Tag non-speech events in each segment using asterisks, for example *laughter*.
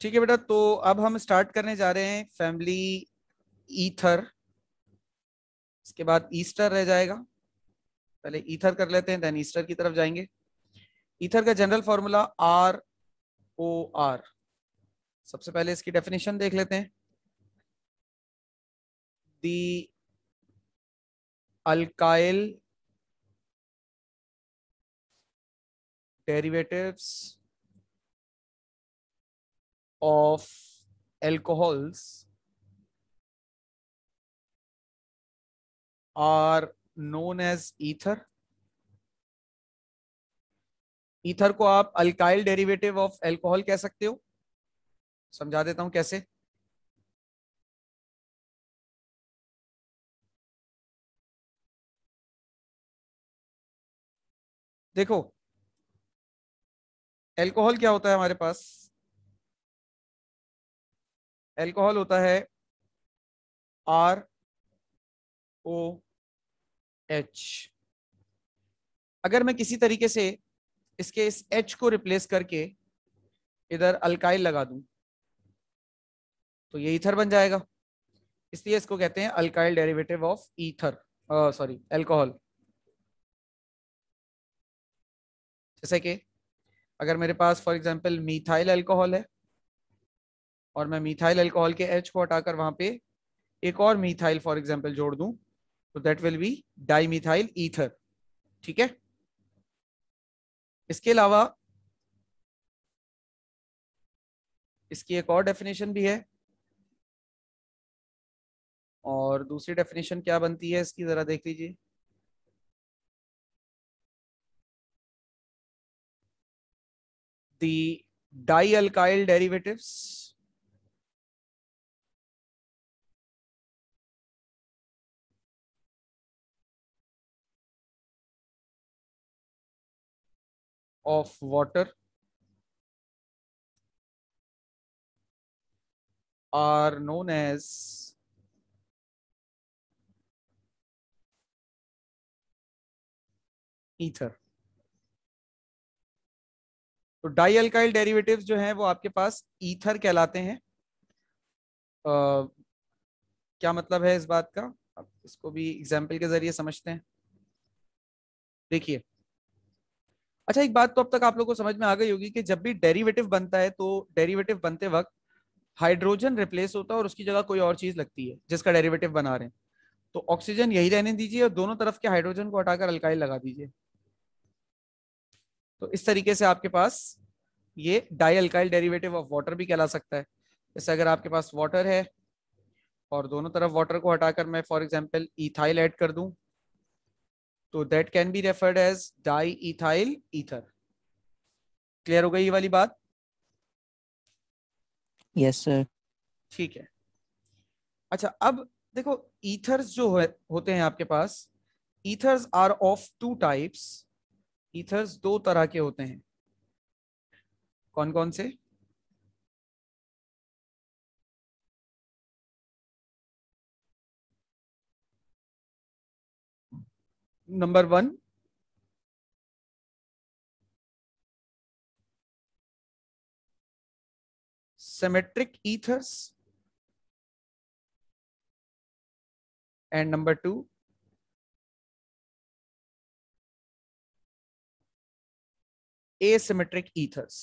ठीक है बेटा तो अब हम स्टार्ट करने जा रहे हैं फैमिली ईथर इसके बाद ईस्टर रह जाएगा पहले ईथर कर लेते हैं देन ईस्टर की तरफ जाएंगे ईथर का general formula R O R सबसे पहले इसकी डेफिनेशन देख लेते हैं the alkyl derivatives of alcohols are known as ether ether को आप अल्काइल डेरिवेटिव ऑफ एल्कोहल कह सकते हो समझा देता हूं कैसे देखो एल्कोहल क्या होता है हमारे पास एल्कोहल होता है आर ओ एच अगर मैं किसी तरीके से इसके इस एच को रिप्लेस करके इधर अल्काइल लगा दूं तो ये ईथर बन जाएगा इसलिए इसको कहते हैं alkyl derivative of ether sorry alcohol जैसे कि अगर मेरे पास फॉर एग्जांपल मीथाइल अल्कोहल है और मैं मिथाइल अल्कोहल के एच को हटाकर वहां पे एक और मिथाइल फॉर एग्जाम्पल जोड़ दूं तो that will be di methyl ether ठीक है इसके अलावा इसकी एक और डेफिनेशन भी है और दूसरी डेफिनेशन क्या बनती है इसकी जरा देख लीजिए the di alkyl derivatives of water are known as ether तो डाई अल्काइल डेरिवेटिव्स जो है वो आपके पास ईथर कहलाते हैं आ, क्या मतलब है इस बात का आप इसको भी एग्जाम्पल के जरिए समझते हैं देखिए अच्छा एक बात तो अब तक आप लोग को समझ में आ गई होगी कि जब भी डेरिवेटिव बनता है तो डेरिवेटिव बनते वक्त हाइड्रोजन रिप्लेस होता है और उसकी जगह कोई और चीज लगती है जिसका डेरिवेटिव बना रहे हैं तो ऑक्सीजन यही रहने दीजिए और दोनों तरफ के हाइड्रोजन को हटाकर अल्काइल लगा दीजिए तो इस तरीके से आपके पास ये di alkyl derivative of water भी कहला सकता है जैसे अगर आपके पास वाटर है और दोनों तरफ वाटर को हटाकर मैं फॉर एग्जाम्पल इथाइल ऐड कर दूं तो that can be referred as di ethyl ether clear हो गई ये वाली बात यस सर ठीक है अच्छा अब देखो ईथर्स जो है, होते हैं आपके पास ethers are of two types ethers दो तरह के होते हैं कौन कौन से number one symmetric ethers and number two asymmetric ethers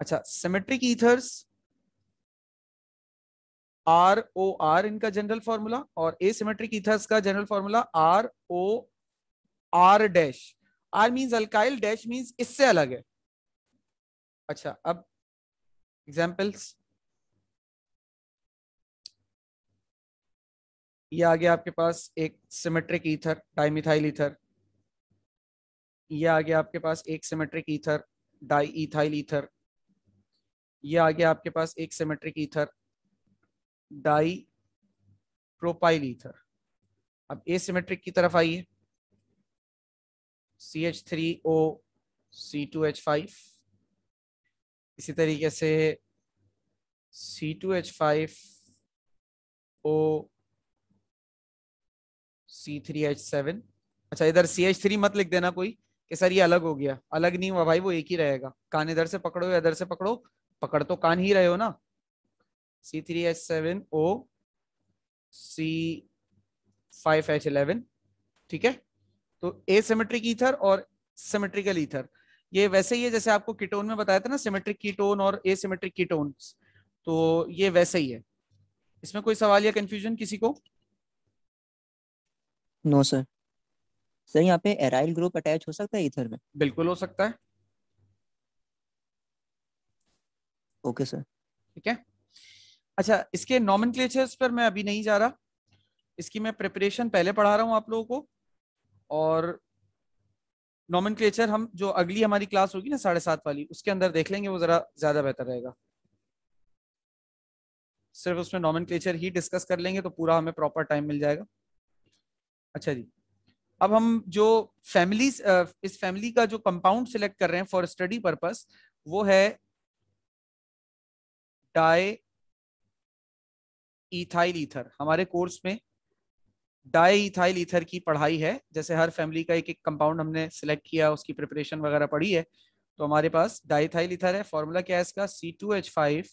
अच्छा symmetric ethers R O R इनका जनरल फॉर्मूला और एसिमेट्रिक इथर्स का general formula R O R dash R means alkyl dash means इससे अलग है अच्छा अब एग्जाम्पल्स ये आ गया आपके पास एक सिमेट्रिक ईथर डाइमिथाइल ईथर ये आ गया आपके पास एक symmetric ether di ethyl ether ये आ गया आपके पास एक symmetric ether di propyl ether अब एसिमेट्रिक की तरफ आइए C H three O C two H five इसी तरीके से C two H five O C three H seven अच्छा इधर सी एच थ्री मत लिख देना कोई कि सर ये अलग हो गया अलग नहीं हुआ भाई वो एक ही रहेगा कान इधर से पकड़ो या इधर से पकड़ो पकड़ तो कान ही रहे हो ना C3H7O C5H11 ठीक है तो एसिमेट्रिक ईथर और सिमेट्रिकल ईथर ये वैसे ही है जैसे आपको कीटोन में बताया था ना सिमेट्रिक कीटोन और एसिमेट्रिक कीटोन तो ये वैसे ही है इसमें कोई सवाल या कंफ्यूजन किसी को नो सर सर यहाँ पे एराइल ग्रुप अटैच हो सकता है ईथर में बिल्कुल हो सकता है ओके सर ठीक है अच्छा इसके नॉमन पर मैं अभी नहीं जा रहा इसकी मैं प्रिपरेशन पहले पढ़ा रहा हूँ आप लोगों को और नॉमन हम जो अगली हमारी क्लास होगी ना साढ़े सात वाली उसके अंदर देख लेंगे वो जरा ज्यादा बेहतर रहेगा सिर्फ उसमें नॉमन ही डिस्कस कर लेंगे तो पूरा हमें प्रॉपर टाइम मिल जाएगा अच्छा जी अब हम जो फैमिली इस फैमिली का जो कंपाउंड सिलेक्ट कर रहे हैं फॉर स्टडी पर्पज वो है डाई इथाइल ईथर हमारे कोर्स में डाई इथाइल ईथर की पढ़ाई है जैसे हर फैमिली का एक एक कंपाउंड हमने सेलेक्ट किया उसकी प्रिपरेशन वगैरह पढ़ी है तो हमारे पास डाईथाइल इथाइल ईथर है फॉर्मूला क्या है इसका C two H five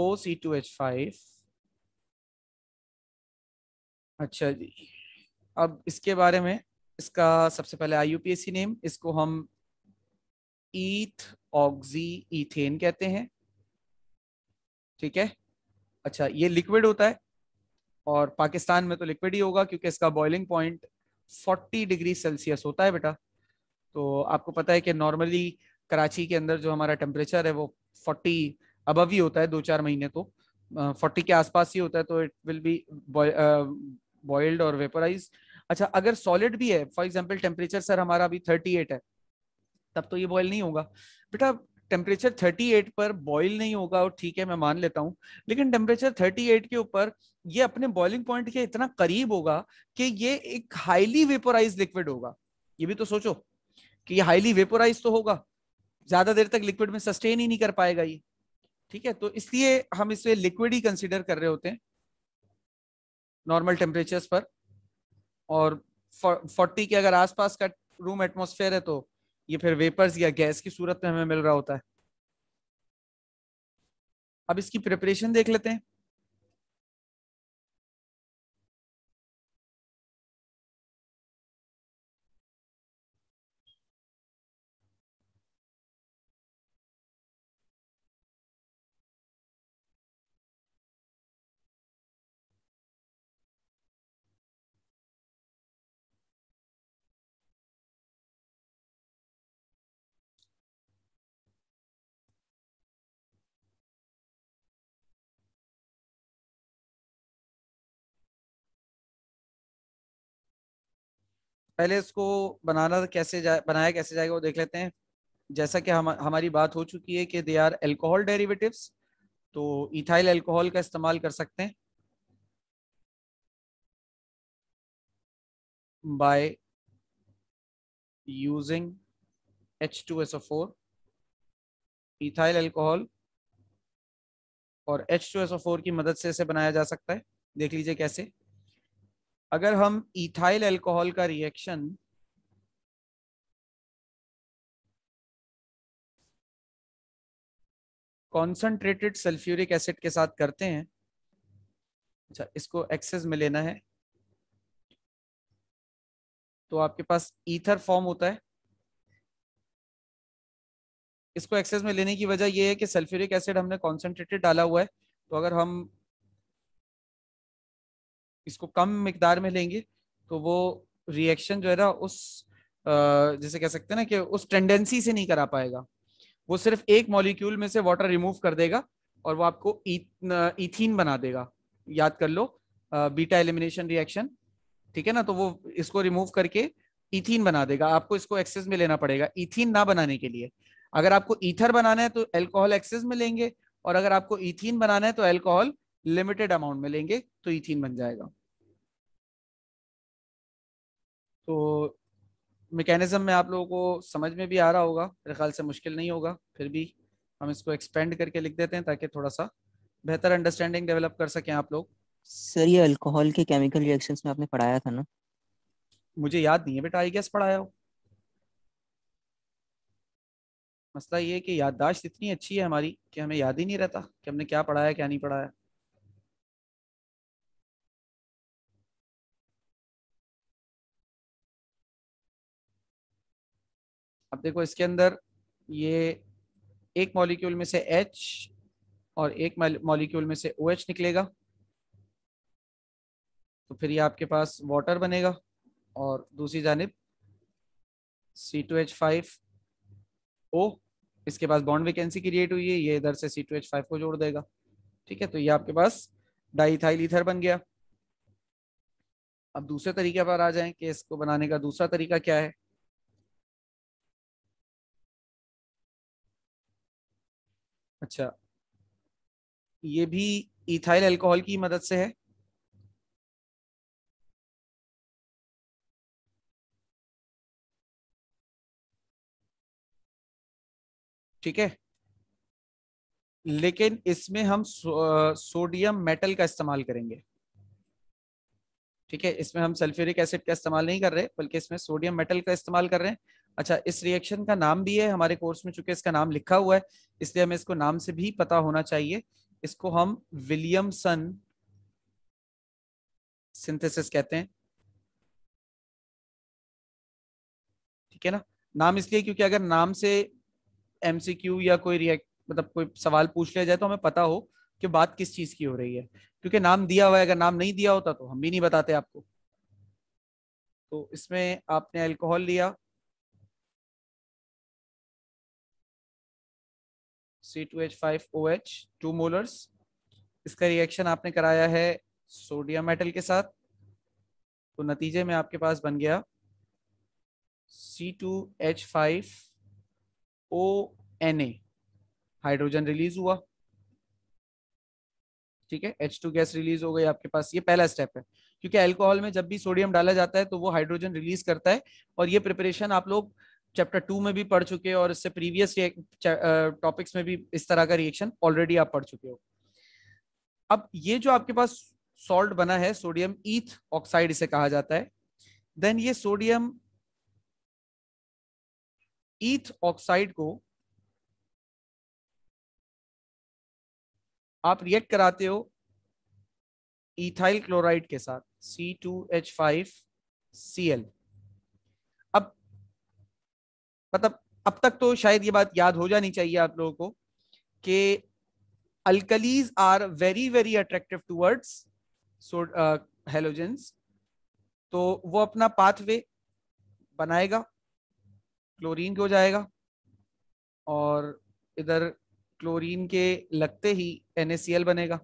O C two H five अच्छा जी अब इसके बारे में इसका सबसे पहले आई नेम इसको हम ईथ ऑक्सी इथेन कहते हैं ठीक है अच्छा ये लिक्विड होता है और पाकिस्तान में तो लिक्विड ही होगा क्योंकि इसका बॉइलिंग पॉइंट 40 डिग्री सेल्सियस होता है बेटा तो आपको पता है कि नॉर्मली कराची के अंदर जो हमारा टेम्परेचर है वो 40 अबव ही होता है दो चार महीने तो फोर्टी के आसपास ही होता है तो इट विल बी बॉइल्ड और वेपराइज अच्छा अगर सॉलिड भी है फॉर एग्जाम्पल टेम्परेचर सर हमारा अभी थर्टी एट है तब तो ये बॉयल नहीं होगा बेटा टेम्परेचर 38 पर बॉईल नहीं होगा और ठीक है मैं मान लेता हूँ लेकिन टेम्परेचर 38 के ऊपर ये अपने बॉइलिंग पॉइंट के इतना करीब होगा कि ये एक हाईली वेपोराइज लिक्विड होगा ये भी तो सोचो कि ये हाईली वेपोराइज तो होगा ज्यादा देर तक लिक्विड में सस्टेन ही नहीं कर पाएगा ये ठीक है तो इसलिए हम इसे लिक्विड ही कंसिडर कर रहे होते हैं नॉर्मल टेम्परेचर पर और फोर्टी के अगर आसपास का रूम एटमोसफेयर है तो ये फिर वेपर्स या गैस की सूरत में हमें मिल रहा होता है अब इसकी प्रिपरेशन देख लेते हैं पहले इसको बनाना कैसे जा, बनाया कैसे जाएगा वो देख लेते हैं जैसा कि हम हमारी बात हो चुकी है कि दे आर एल्कोहल डेरिवेटिव्स तो इथाइल एल्कोहल का इस्तेमाल कर सकते हैं H two S O four ethyl alcohol और H two S O four की मदद से इसे बनाया जा सकता है देख लीजिए कैसे अगर हम इथाइल अल्कोहल का रिएक्शन कॉन्सेंट्रेटेड सल्फ्यूरिक एसिड के साथ करते हैं अच्छा इसको एक्सेस में लेना है तो आपके पास ईथर फॉर्म होता है इसको एक्सेस में लेने की वजह यह है कि सल्फ्यूरिक एसिड हमने कॉन्सेंट्रेटेड डाला हुआ है तो अगर हम इसको कम मकदार में लेंगे तो वो रिएक्शन जो है ना उस जैसे कह सकते हैं ना कि उस टेंडेंसी से नहीं करा पाएगा वो सिर्फ एक मॉलिक्यूल में से वाटर रिमूव कर देगा और वो आपको इथीन e, बना देगा याद कर लो बीटा एलिमिनेशन रिएक्शन ठीक है ना तो वो इसको रिमूव करके इथीन बना देगा आपको इसको एक्सेस में लेना पड़ेगा इथीन ना बनाने के लिए अगर आपको ईथर बनाना है तो एल्कोहल एक्सेस में लेंगे और अगर आपको इथीन बनाना है तो एल्कोहल लिमिटेड अमाउंट में लेंगे तो इथीन बन जाएगा तो मैकेनिज्म में आप लोगों को समझ में भी आ रहा होगा मेरे ख्याल से मुश्किल नहीं होगा फिर भी हम इसको एक्सपेंड करके लिख देते हैं ताकि थोड़ा सा बेहतर अंडरस्टैंडिंग डेवलप कर सकें आप लोग सर ये अल्कोहल के केमिकल रिएक्शंस में आपने पढ़ाया था ना मुझे याद नहीं है बेटा आई गैस पढ़ाया हो मसला ये कि याददाश्त इतनी अच्छी है हमारी कि हमें याद ही नहीं रहता कि हमने क्या पढ़ाया क्या नहीं पढ़ाया देखो इसके अंदर ये एक मॉलिक्यूल में से H और एक मॉलिक्यूल में से OH निकलेगा तो फिर ये आपके पास वाटर बनेगा और दूसरी जानब C two H five O इसके पास बॉन्ड वैकेंसी क्रिएट हुई है ये इधर से सी टू एच फाइव को जोड़ देगा ठीक है तो ये आपके पास डाइथाइल ईथर बन गया अब दूसरे तरीके पर आ जाए कि इसको बनाने का दूसरा तरीका क्या है अच्छा ये भी इथाइल अल्कोहल की मदद से है ठीक है लेकिन इसमें हम सो, सोडियम मेटल का इस्तेमाल करेंगे ठीक है इसमें हम सल्फ्यूरिक एसिड का इस्तेमाल नहीं कर रहे बल्कि इसमें सोडियम मेटल का इस्तेमाल कर रहे हैं अच्छा इस रिएक्शन का नाम भी है हमारे कोर्स में चूंकि इसका नाम लिखा हुआ है इसलिए हमें इसको नाम से भी पता होना चाहिए इसको हम विलियमसन सिंथेसिस कहते हैं ठीक है ना नाम इसलिए क्योंकि अगर नाम से एमसीक्यू या कोई रिएक्ट मतलब कोई सवाल पूछ लिया जाए तो हमें पता हो कि बात किस चीज की हो रही है क्योंकि नाम दिया हुआ है अगर नाम नहीं दिया होता तो हम भी नहीं बताते आपको तो इसमें आपने अल्कोहल लिया C2H5OH टू मोलर्स इसका रिएक्शन आपने कराया है सोडियम मेटल के साथ तो नतीजे में आपके पास बन गया C2H5ONA हाइड्रोजन रिलीज हुआ ठीक है H2 गैस रिलीज हो गई आपके पास ये पहला स्टेप है क्योंकि अल्कोहल में जब भी सोडियम डाला जाता है तो वो हाइड्रोजन रिलीज करता है और ये प्रिपरेशन आप लोग चैप्टर टू में भी पढ़ चुके हो और इससे प्रीवियस टॉपिक्स में भी इस तरह का रिएक्शन ऑलरेडी आप पढ़ चुके हो अब ये जो आपके पास सॉल्ट बना है सोडियम ईथ ऑक्साइड इसे कहा जाता है देन ये सोडियम ईथ ऑक्साइड को आप रिएक्ट कराते हो इथाइल क्लोराइड के साथ C two H five C L मतलब अब तक तो शायद ये बात याद हो जानी चाहिए आप लोगों को कि alkalis are very very attractive towards halogens तो वो अपना पाथवे बनाएगा क्लोरीन हो जाएगा और इधर क्लोरीन के लगते ही एन बनेगा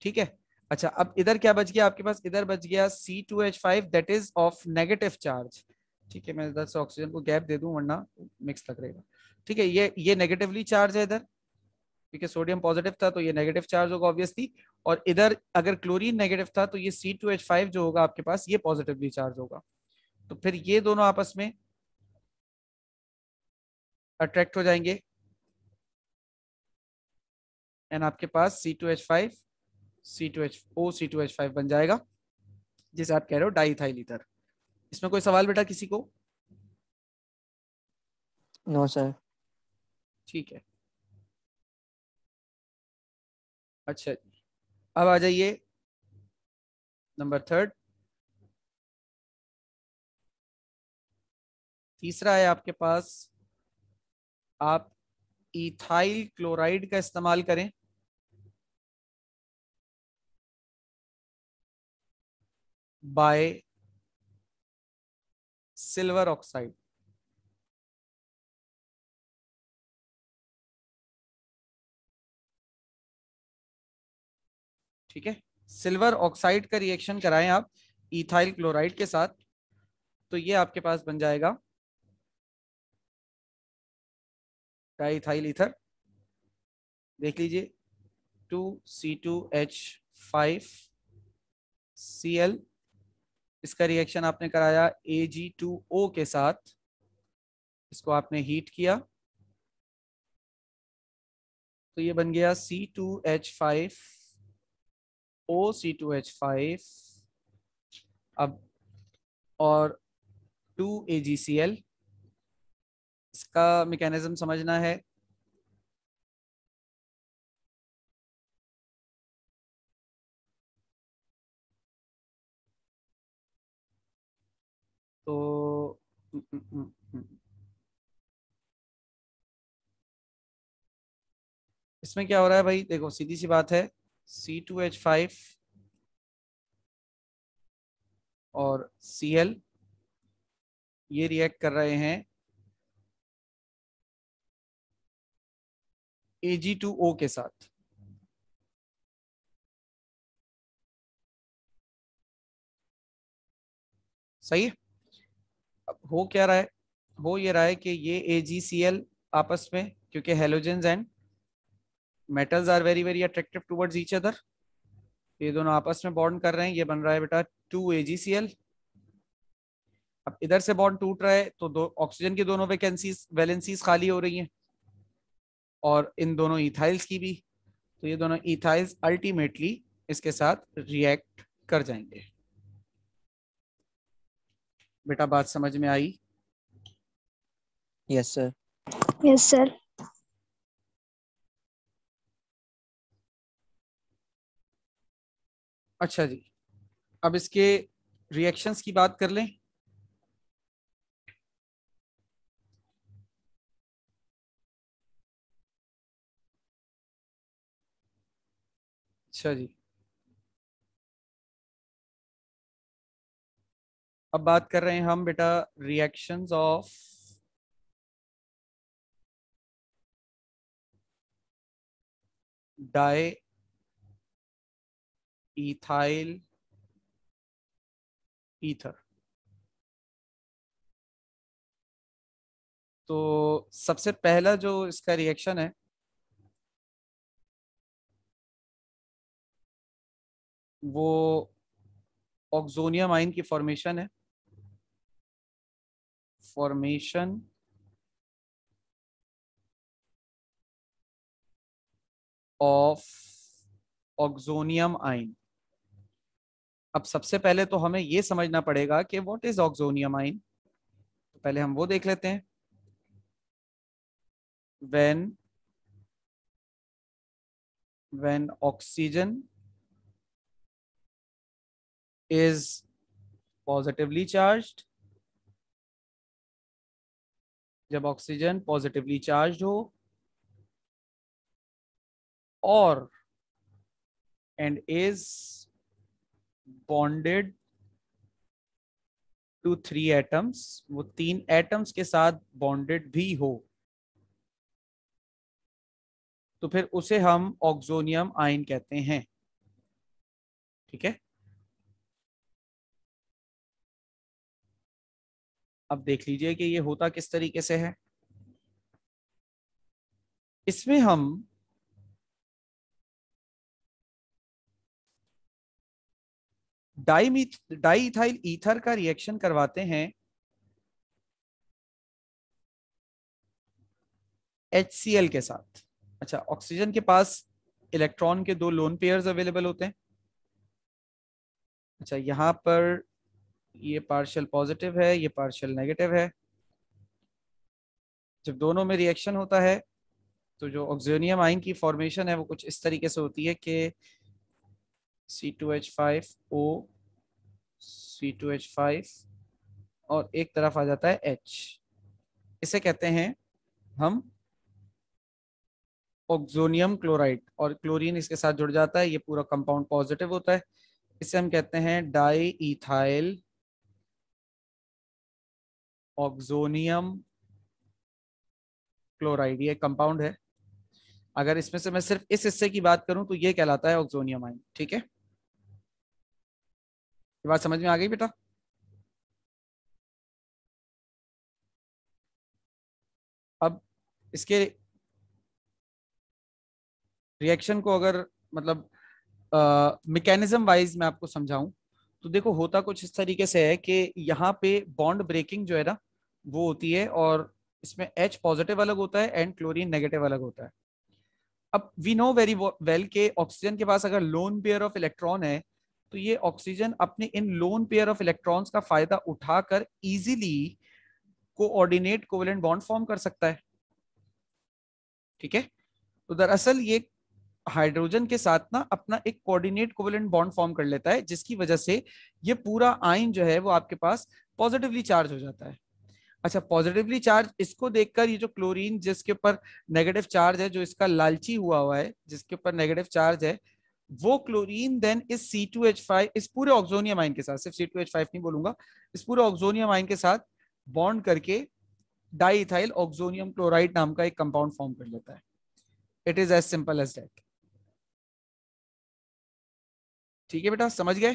ठीक है अच्छा अब इधर क्या बच गया आपके पास इधर बच गया C two H five that is of negative charge ठीक है मैं इधर से ऑक्सीजन को गैप दे दूं वरना मिक्स लग रहेगा ठीक है ये ये नेगेटिवली चार्ज है इधर ठीक है सोडियम पॉजिटिव था तो ये नेगेटिव चार्ज होगा ऑब्वियसली और इधर अगर क्लोरीन नेगेटिव था तो ये सी टू एच फाइव जो होगा आपके पास ये पॉजिटिवली चार्ज होगा तो फिर ये दोनों आपस में अट्रैक्ट हो जाएंगे एंड आपके पास C two H five C two H O C two H five बन जाएगा जिसे आप कह रहे हो डाई थाइल इसमें कोई सवाल बेटा किसी को नो सर ठीक है अच्छा जी अब आ जाइए नंबर थर्ड तीसरा है आपके पास आप इथाइल क्लोराइड का इस्तेमाल करें बाय सिल्वर ऑक्साइड ठीक है सिल्वर ऑक्साइड का रिएक्शन कराएं आप इथाइल क्लोराइड के साथ तो ये आपके पास बन जाएगा डाइथाइल इथर देख लीजिए two C two H five C L इसका रिएक्शन आपने कराया ओ के साथ इसको आपने हीट किया तो ये बन गया C C two two H five O H five अब और two A G C L इसका मैकेनिज्म समझना है इसमें क्या हो रहा है भाई देखो सीधी सी बात है सी टू एच फाइव और सी एल ये रिएक्ट कर रहे हैं ए जी टू ओ के साथ सही है हो क्या रहा है हो ये रहा है कि ये ए आपस में क्योंकि halogen and metals are very very attractive towards each other ये दोनों आपस में बॉन्ड कर रहे हैं ये बन रहा है बेटा टू ए अब इधर से बॉन्ड टूट रहा है तो दो ऑक्सीजन की दोनों वैकेंसीज वैलेंसीज खाली हो रही हैं और इन दोनों इथाइल्स की भी तो ये दोनों इथाइल्स अल्टीमेटली इसके साथ रिएक्ट कर जाएंगे बेटा बात समझ में आई यस सर यस सर अच्छा जी अब इसके रिएक्शंस की बात कर लें अच्छा जी अब बात कर रहे हैं हम बेटा reactions of di ethyl ether तो सबसे पहला जो इसका रिएक्शन है वो ऑक्जोनियम आइन की फॉर्मेशन है formation ऑफ ऑक्जोनियम आइन अब सबसे पहले तो हमें यह समझना पड़ेगा कि वॉट इज ऑक्जोनियम आइन तो पहले हम वो देख लेते हैं when when oxygen is positively charged जब ऑक्सीजन पॉजिटिवली चार्ज हो और and is bonded to three atoms वो तीन एटम्स के साथ बॉन्डेड भी हो तो फिर उसे हम ऑक्सोनियम आयन कहते हैं ठीक है अब देख लीजिए कि ये होता किस तरीके से है इसमें हम डाई इथाइल ईथर का रिएक्शन करवाते हैं एच के साथ अच्छा ऑक्सीजन के पास इलेक्ट्रॉन के दो लोन पेयर्स अवेलेबल होते हैं अच्छा यहां पर ये पार्शियल पॉजिटिव है ये पार्शियल नेगेटिव है जब दोनों में रिएक्शन होता है तो जो ऑक्जोनियम आइन की फॉर्मेशन है वो कुछ इस तरीके से होती है कि C two H five O C two H five और एक तरफ आ जाता है एच इसे कहते हैं हम ऑक्जोनियम क्लोराइड और क्लोरीन इसके साथ जुड़ जाता है ये पूरा कंपाउंड पॉजिटिव होता है इसे हम कहते हैं डाई इथाइल ऑक्जोनियम क्लोराइड ये कंपाउंड है अगर इसमें से मैं सिर्फ इस हिस्से की बात करूं तो ये कहलाता है ऑक्जोनियम आइन ठीक है ये बात समझ में आ गई बेटा अब इसके रिएक्शन को अगर मतलब मैकेनिज्म वाइज मैं आपको समझाऊं तो देखो होता कुछ इस तरीके से है कि यहाँ पे बॉन्ड ब्रेकिंग जो है ना वो होती है और इसमें एच पॉजिटिव अलग होता है एंड क्लोरीन नेगेटिव अलग होता है अब वी नो वेरी वेल के ऑक्सीजन के पास अगर लोन पेयर ऑफ इलेक्ट्रॉन है तो ये ऑक्सीजन अपने इन लोन पेयर ऑफ इलेक्ट्रॉन्स का फायदा उठाकर easily coordinate covalent bond form कर सकता है ठीक है तो दरअसल ये हाइड्रोजन के साथ ना अपना एक कोऑर्डिनेट कोवेलेंट बॉन्ड फॉर्म कर लेता है जिसकी वजह से ये पूरा आयन जो है वो आपके पास पॉजिटिवली चार्ज हो जाता है अच्छा पॉजिटिवली चार्ज इसको देखकर ये जो क्लोरीन जिसके ऊपर नेगेटिव चार्ज है जो इसका लालची हुआ हुआ है जिसके ऊपर नेगेटिव चार्ज है वो क्लोरीन देन इस सी टू एच फाइव इस पूरे ऑक्जोनियम आइन के साथ सिर्फ सी टू एच फाइव नहीं बोलूंगा इस पूरे ऑक्जोनियम आइन के साथ बॉन्ड करके डाईथाइल ऑक्जोनियम क्लोराइड नाम का एक कंपाउंड फॉर्म कर लेता है it is as simple as that ठीक है बेटा समझ गए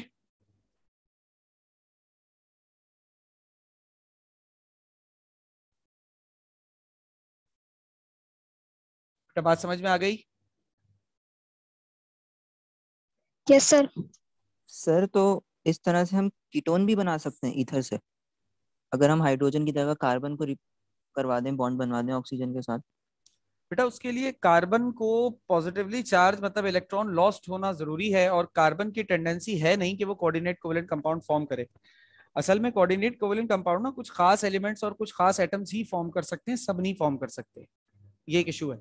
बेटा बात समझ में आ गई यस सर सर तो इस तरह से हम कीटोन भी बना सकते हैं इथर से अगर हम हाइड्रोजन की जगह कार्बन को करवा दें बॉन्ड बनवा दें ऑक्सीजन के साथ बेटा उसके लिए कार्बन को पॉजिटिवली चार्ज मतलब इलेक्ट्रॉन लॉस्ट होना जरूरी है और कार्बन की टेंडेंसी है नहीं कि वो कोऑर्डिनेट कोवेलेंट कंपाउंड फॉर्म करे असल में कोऑर्डिनेट कोवेलेंट कंपाउंड ना कुछ खास एलिमेंट्स और कुछ खास एटम्स ही फॉर्म कर सकते हैं सब नहीं फॉर्म कर सकते ये एक इशू है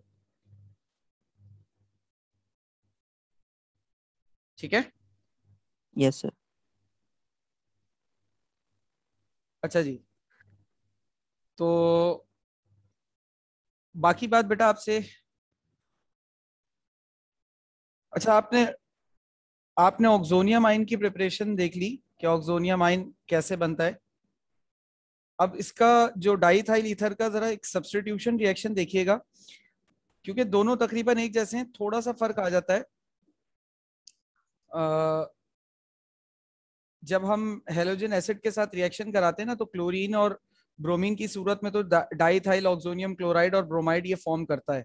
ठीक है यस सर अच्छा जी तो बाकी बात बेटा आपसे अच्छा आपने आपने ऑक्जोनिया माइन की प्रिपरेशन देख ली कि ऑक्जोनिया माइन कैसे बनता है अब इसका जो डाईथाइल इथर का जरा एक सब्सटीट्यूशन रिएक्शन देखिएगा क्योंकि दोनों तकरीबन एक जैसे हैं थोड़ा सा फर्क आ जाता है आ, जब हम हेलोजन एसिड के साथ रिएक्शन कराते हैं ना तो क्लोरीन और ब्रोमीन की सूरत में तो डाईथाइल ऑक्सोनियम क्लोराइड और ब्रोमाइड ये फॉर्म करता है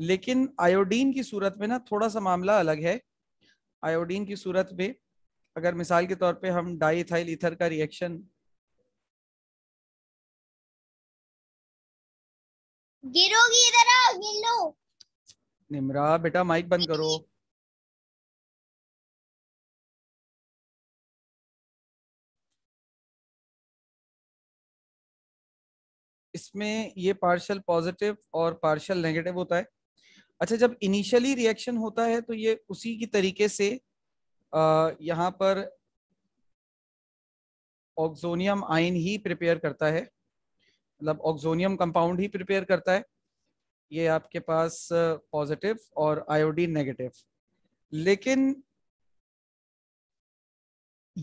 लेकिन आयोडीन की सूरत में ना थोड़ा सा मामला अलग है आयोडीन की सूरत में अगर मिसाल के तौर पे हम डाईथाइल इथर का रिएक्शन गिरोगी इधर आओ गिर लो निमरा बेटा माइक बंद करो इसमें ये पार्शल पॉजिटिव और पार्शल नेगेटिव होता है अच्छा जब इनिशियली रिएक्शन होता है तो ये उसी की तरीके से यहाँ पर ऑक्सोनियम आयन ही प्रिपेयर करता है मतलब ऑक्सोनियम कंपाउंड ही प्रिपेयर करता है ये आपके पास पॉजिटिव और आयोडीन नेगेटिव लेकिन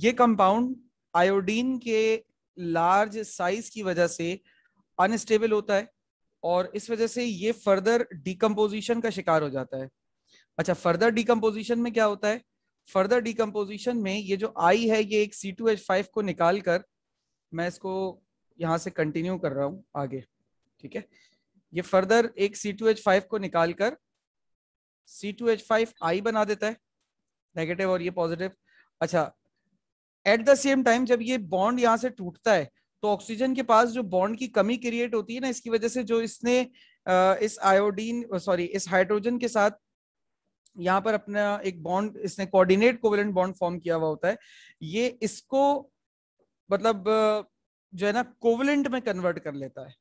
ये कंपाउंड आयोडीन के लार्ज साइज की वजह से अनस्टेबल होता है और इस वजह से ये फर्दर डिकम्पोजिशन का शिकार हो जाता है अच्छा फर्दर डिकम्पोजिशन में क्या होता है फर्दर डिकम्पोजिशन में ये जो आई है ये एक सी टू एच फाइव को निकाल कर मैं इसको यहाँ से कंटिन्यू कर रहा हूँ आगे ठीक है ये फर्दर एक सी टू एच फाइव को निकाल कर C two H five I बना देता है नेगेटिव और ये पॉजिटिव अच्छा एट द सेम टाइम जब ये बॉन्ड यहाँ से टूटता है तो ऑक्सीजन के पास जो बॉन्ड की कमी क्रिएट होती है ना इसकी वजह से जो इसने इस आयोडीन सॉरी इस हाइड्रोजन के साथ यहाँ पर अपना एक बॉन्ड इसने कोऑर्डिनेट कोवेलेंट बॉन्ड फॉर्म किया हुआ होता है ये इसको मतलब जो है ना कोवलेंट में कन्वर्ट कर लेता है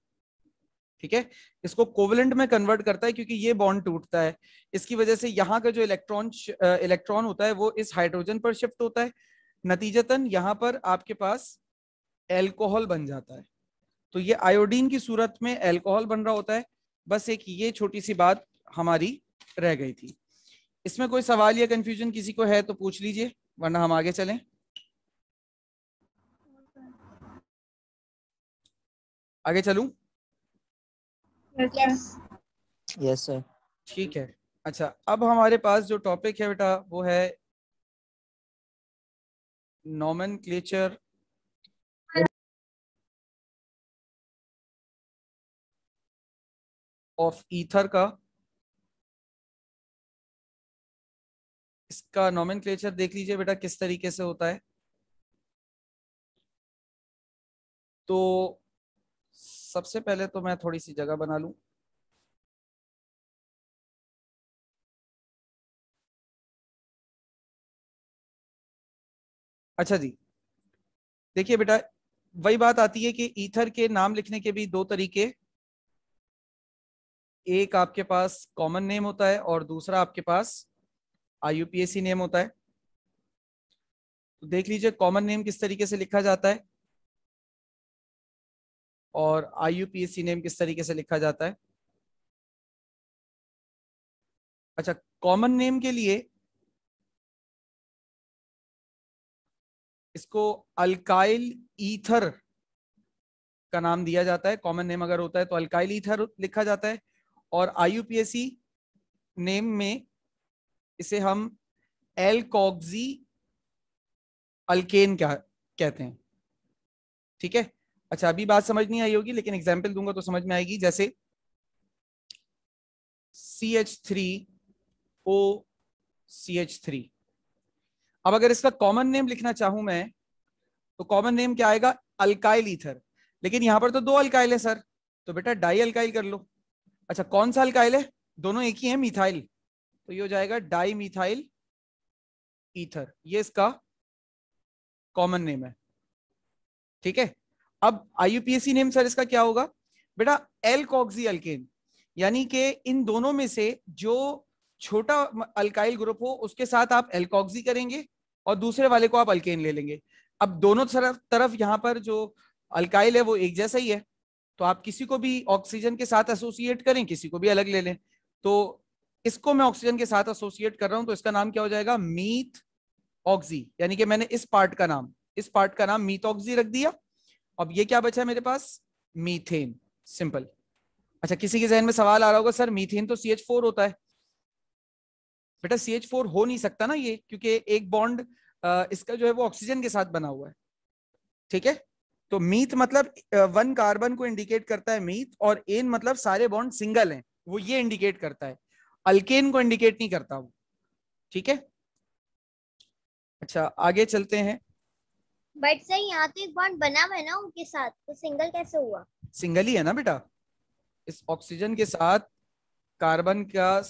ठीक है इसको कोवेलेंट में कन्वर्ट करता है क्योंकि ये बॉन्ड टूटता है इसकी वजह से यहाँ का जो इलेक्ट्रॉन इलेक्ट्रॉन होता है वो इस हाइड्रोजन पर शिफ्ट होता है नतीजतन यहाँ पर आपके पास एल्कोहल बन जाता है तो ये आयोडीन की सूरत में एल्कोहल बन रहा होता है बस एक ये छोटी सी बात हमारी रह गई थी इसमें कोई सवाल या कंफ्यूजन किसी को है तो पूछ लीजिए वरना हम आगे चलें आगे चलूं यस सर ठीक है अच्छा अब हमारे पास जो टॉपिक है बेटा वो है नॉमन क्लेचर ऑफ ईथर का इसका नॉमिन देख लीजिए बेटा किस तरीके से होता है तो सबसे पहले तो मैं थोड़ी सी जगह बना लू अच्छा जी देखिए बेटा वही बात आती है कि ईथर के नाम लिखने के भी दो तरीके एक आपके पास कॉमन नेम होता है और दूसरा आपके पास आई नेम होता है तो देख लीजिए कॉमन नेम किस तरीके से लिखा जाता है और आई नेम किस तरीके से लिखा जाता है अच्छा कॉमन नेम के लिए इसको अल्काइल ईथर का नाम दिया जाता है कॉमन नेम अगर होता है तो अल्काइल ईथर लिखा जाता है और आई नेम में इसे हम एल कॉक्जी अल्केन क्या कहते हैं ठीक है अच्छा अभी बात समझ नहीं आई होगी लेकिन एग्जाम्पल दूंगा तो समझ में आएगी जैसे C H three O C H three अब अगर इसका कॉमन नेम लिखना चाहूं मैं तो कॉमन नेम क्या आएगा अल्काइल ईथर लेकिन यहां पर तो दो अल्काइल है सर तो बेटा डाई अल्काइल कर लो अच्छा कौन सा अल्काइल है दोनों एक ही है मिथाइल तो ये हो जाएगा डाई मिथाइल ईथर ये इसका कॉमन नेम है ठीक है अब आईयूपीएसी नेम सर इसका क्या होगा बेटा एल कॉक्सी अल्केन यानी कि इन दोनों में से जो छोटा अल्काइल ग्रुप हो उसके साथ आप एलकॉक्सी करेंगे और दूसरे वाले को आप अल्केन ले लेंगे अब दोनों तरफ यहां पर जो अल्काइल है वो एक जैसा ही है तो आप किसी को भी ऑक्सीजन के साथ एसोसिएट करें किसी को भी अलग ले लें तो इसको मैं ऑक्सीजन के साथ एसोसिएट कर रहा हूं तो इसका नाम क्या हो जाएगा मीथ ऑक्सी यानी कि मैंने इस पार्ट का नाम इस पार्ट का नाम मीथ ऑक्सी रख दिया अब ये क्या बचा है मेरे पास मीथेन सिंपल अच्छा किसी के जहन में सवाल आ रहा होगा सर मीथेन तो सी होता है बेटा सी हो नहीं सकता ना ये क्योंकि एक बॉन्ड इसका जो है वो ऑक्सीजन के साथ बना हुआ है ठीक है तो मीथ मतलब वन कार्बन को इंडिकेट करता है मीथ और एन मतलब सारे बॉन्ड सिंगल हैं वो ये इंडिकेट करता है अल्केन को इंडिकेट नहीं करता वो ठीक है अच्छा आगे चलते हैं बट सर यहाँ तो एक बॉन्ड बना हुआ है ना उनके साथ तो सिंगल कैसे हुआ सिंगल ही है ना बेटा इस ऑक्सीजन के साथ कार्बन का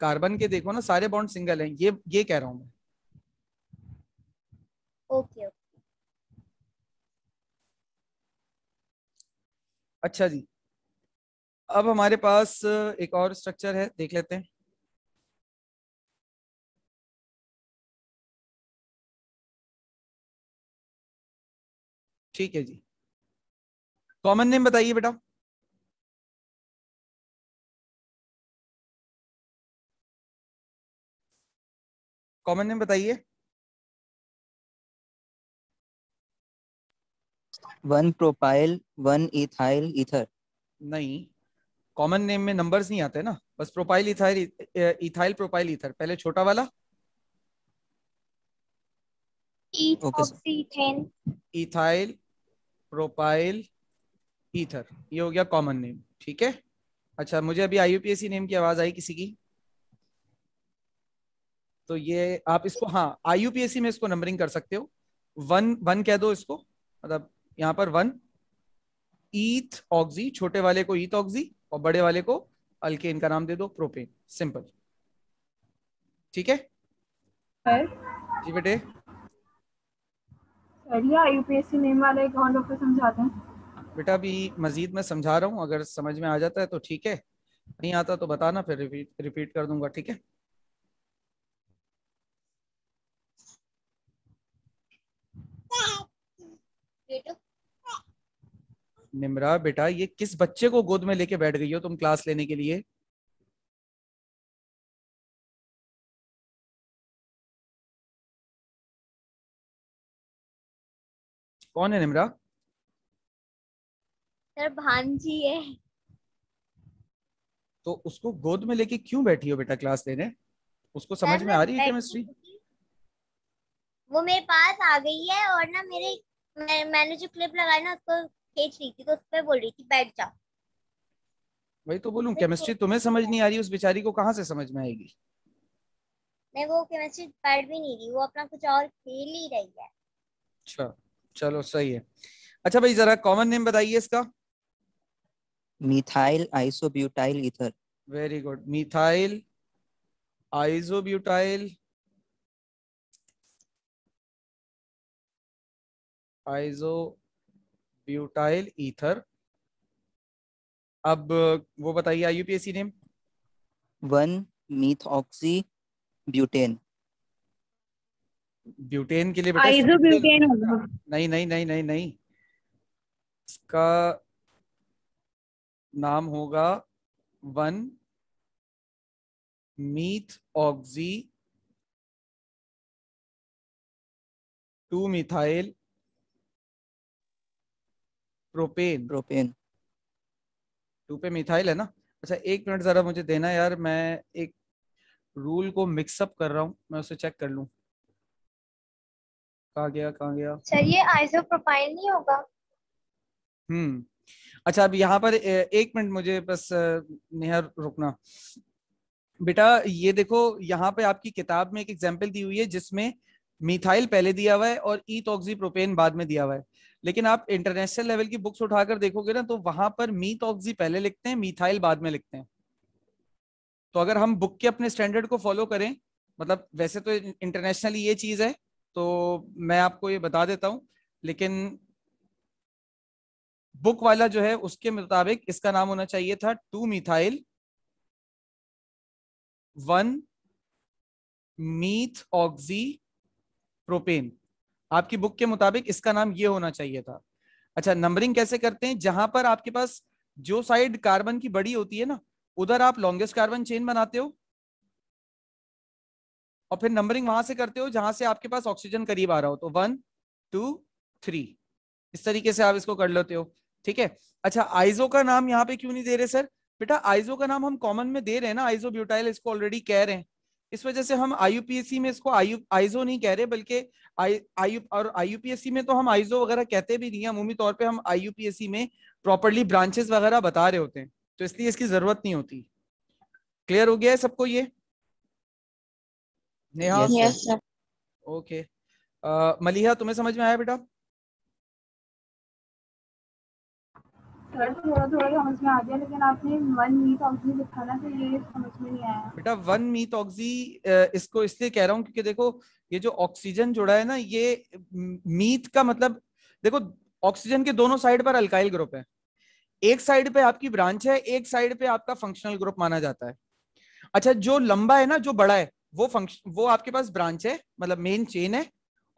कार्बन के देखो ना सारे बॉन्ड सिंगल हैं ये ये कह रहा हूँ मैं ओके ओके अच्छा जी अब हमारे पास एक और स्ट्रक्चर है देख लेते हैं ठीक है जी कॉमन नेम बताइए बेटा कॉमन नेम बताइए one propyl one ethyl ether नहीं कॉमन नेम में नंबर्स नहीं आते ना बस propyl ethyl ethyl propyl ether पहले छोटा वाला e इथाइल प्रोपाइल इथर ये हो गया कॉमन नेम ठीक है अच्छा मुझे अभी आईयूपीएसी नेम की आवाज आई किसी की तो ये आप इसको हाँ आईयूपीएसी में इसको नंबरिंग कर सकते हो वन वन कह दो इसको मतलब यहां पर वन ईथ ऑक्सी छोटे वाले को ईथ ऑक्सी और बड़े वाले को अल्केन का नाम दे दो प्रोपेन सिंपल ठीक है जी बेटे समझाते हैं बेटा अभी मजीद में समझा रहा हूँ अगर समझ में आ जाता है तो ठीक है नहीं आता तो बताना फिर रिपीट रिपीट कर दूंगा ठीक है बेटा निमरा बेटा ये किस बच्चे को गोद में लेके बैठ गई हो तुम क्लास लेने के लिए कौन है निमरा सर भांजी है तो उसको गोद में लेके क्यों बैठी हो बेटा क्लास लेने उसको समझ में आ रही है केमिस्ट्री वो मेरे पास आ गई है और ना मेरे मैं, मैंने जो क्लिप लगाई ना उसको खींच रही थी तो उस पर बोल रही थी बैठ जाओ वही तो बोलूं केमिस्ट्री तो। तुम्हें समझ नहीं आ रही उस बेचारी को कहाँ से समझ में आएगी नहीं वो केमिस्ट्री पढ़ भी नहीं रही वो अपना कुछ और खेल ही रही है अच्छा चलो सही है अच्छा भाई जरा कॉमन नेम बताइए इसका methyl isobutyl ether very good methyl isobutyl iso butyl ether अब वो बताइए IUPAC name one oxy butane butane के लिए बेटा आइसोब्यूटेन होगा नहीं नहीं नहीं नहीं नहीं इसका नाम होगा one meth oxy two methyl propane propane two पे मिथाइल है ना अच्छा एक मिनट जरा मुझे देना यार मैं एक रूल को मिक्सअप कर रहा हूँ मैं उसे चेक कर लू कहा गया कहा गया सर ये आइसोप्रोपाइल नहीं होगा हम्म अच्छा अब यहाँ पर एक मिनट मुझे बस नेहा रुकना बेटा ये देखो यहाँ पे आपकी किताब में एक एग्जाम्पल दी हुई है जिसमें मिथाइल पहले दिया हुआ है और ईथ ऑक्सी प्रोपेन बाद में दिया हुआ है लेकिन आप इंटरनेशनल लेवल की बुक्स उठाकर देखोगे ना तो वहां पर मीथ ऑक्सी पहले लिखते हैं मिथाइल बाद में लिखते हैं तो अगर हम बुक के अपने स्टैंडर्ड को फॉलो करें मतलब वैसे तो इंटरनेशनली ये चीज है तो मैं आपको ये बता देता हूं लेकिन बुक वाला जो है उसके मुताबिक इसका नाम होना चाहिए था two methyl one meth oxy propane आपकी बुक के मुताबिक इसका नाम ये होना चाहिए था अच्छा नंबरिंग कैसे करते हैं जहां पर आपके पास जो साइड कार्बन की बड़ी होती है ना उधर आप लॉन्गेस्ट कार्बन चेन बनाते हो और फिर नंबरिंग वहां से करते हो जहां से आपके पास ऑक्सीजन करीब आ रहा हो तो वन टू थ्री इस तरीके से आप इसको कर लेते हो ठीक है अच्छा आइजो का नाम यहाँ पे क्यों नहीं दे रहे सर बेटा आइजो का नाम हम कॉमन में दे रहे हैं ना आइजो ब्यूटाइल इसको ऑलरेडी कह रहे हैं इस वजह से हम आईयूपीएससी में इसको आयु आइजो नहीं कह रहे बल्कि आई आयु और आईयूपीएससी में तो हम आइजो वगैरह कहते भी नहीं है अमूमी तौर पे हम आईयूपीएससी में प्रॉपरली ब्रांचेस वगैरह बता रहे होते हैं तो इसलिए इसकी जरूरत नहीं होती क्लियर हो गया है सबको ये Neha okay yes, okay. uh, Maliha तुम्हें समझ में आया बेटा थर्ड थोड़ा थोड़ा समझ में आ गया लेकिन आपने वन मीट ऑक्सी लिखा ना तो ये समझ में नहीं आया बेटा वन मीट ऑक्सी इसको इसलिए कह रहा हूँ क्योंकि देखो ये जो ऑक्सीजन जुड़ा है ना ये मीत का मतलब देखो ऑक्सीजन के दोनों साइड पर अल्काइल ग्रुप है एक साइड पे आपकी ब्रांच है एक साइड पे आपका फंक्शनल ग्रुप माना जाता है अच्छा जो लंबा है ना जो बड़ा है वो फंक्शन वो आपके पास ब्रांच है मतलब मेन चेन है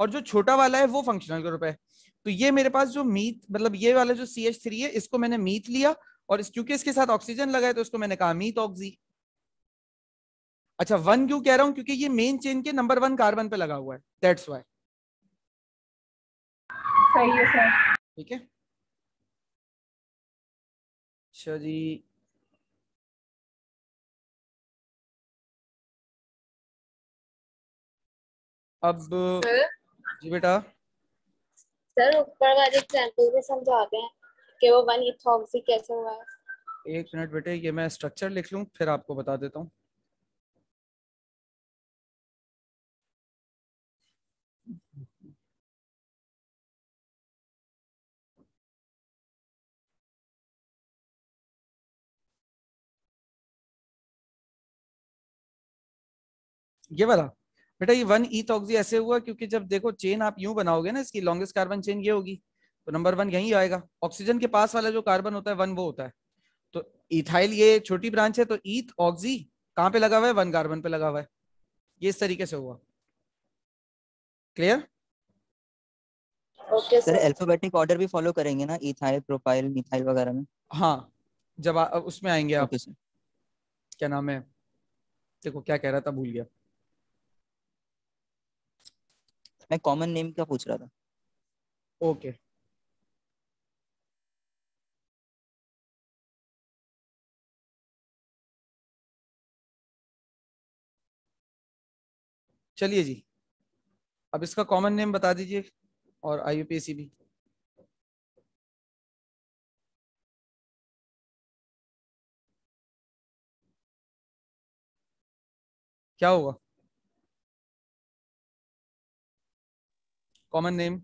और जो छोटा वाला है वो फंक्शनल ग्रुप है तो ये मेरे पास जो मीत मतलब ये वाला जो सी एच थ्री है इसको मैंने मीत लिया और इस, क्योंकि इसके साथ ऑक्सीजन लगा है तो इसको मैंने कहा मीत ऑक्सी अच्छा वन क्यों कह रहा हूं क्योंकि ये मेन चेन के नंबर वन कार्बन पे लगा हुआ है दैट्स वाई ठीक है अच्छा जी अब जी बेटा सर ऊपर वाले एग्जांपल में समझाते हैं कि वो वन इथॉक्सी कैसे हुआ है एक मिनट बेटे ये मैं स्ट्रक्चर लिख लूं फिर आपको बता देता हूं ये वाला बेटा ये वन ईथ ऑक्सी ऐसे हुआ क्योंकि जब देखो चेन आप यूं बनाओगे ना इसकी लॉन्गेस्ट कार्बन चेन ये होगी तो नंबर वन यही आएगा ऑक्सीजन के पास वाला जो कार्बन होता है वन वो होता है तो इथाइल ये छोटी ब्रांच है तो ईथ ऑक्सी कहां पे लगा हुआ है वन कार्बन पे लगा हुआ है ये इस तरीके से हुआ clear okay, sir alphabetical order भी फॉलो करेंगे ना इथाइल प्रोफाइल मिथाइल वगैरह में हाँ जब आ, उसमें आएंगे आप okay, क्या नाम है देखो क्या कह रहा था भूल गया मैं कॉमन नेम का पूछ रहा था ओके चलिए जी अब इसका कॉमन नेम बता दीजिए और आई भी क्या होगा common name?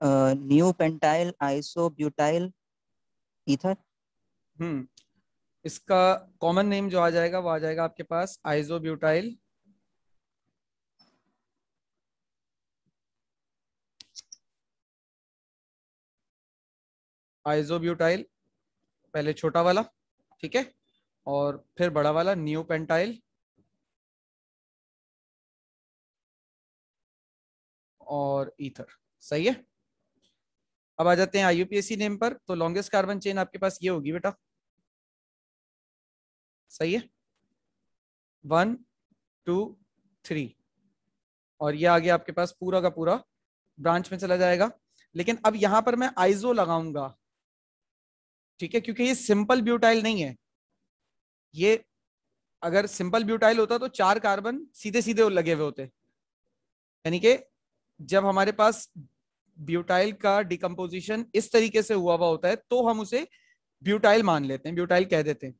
Uh, new pentyl isobutyl ether. हम्म इसका कॉमन नेम जो आ जाएगा वो आ जाएगा आपके पास आइजोब्यूटाइल आइजोब्यूटाइल पहले छोटा वाला ठीक है और फिर बड़ा वाला न्यू पेंटाइल और ईथर सही है अब आ जाते हैं आईयूपीएससी नेम पर तो लॉन्गेस्ट कार्बन चेन आपके पास ये होगी बेटा सही है वन टू थ्री और ये आगे आपके पास पूरा का पूरा ब्रांच में चला जाएगा लेकिन अब यहां पर मैं आइजो लगाऊंगा ठीक है क्योंकि ये सिंपल ब्यूटाइल नहीं है ये अगर सिंपल ब्यूटाइल होता तो चार कार्बन सीधे सीधे लगे हुए होते यानी कि जब हमारे पास ब्यूटाइल का डिकम्पोजिशन इस तरीके से हुआ हुआ होता है तो हम उसे ब्यूटाइल मान लेते हैं ब्यूटाइल कह देते हैं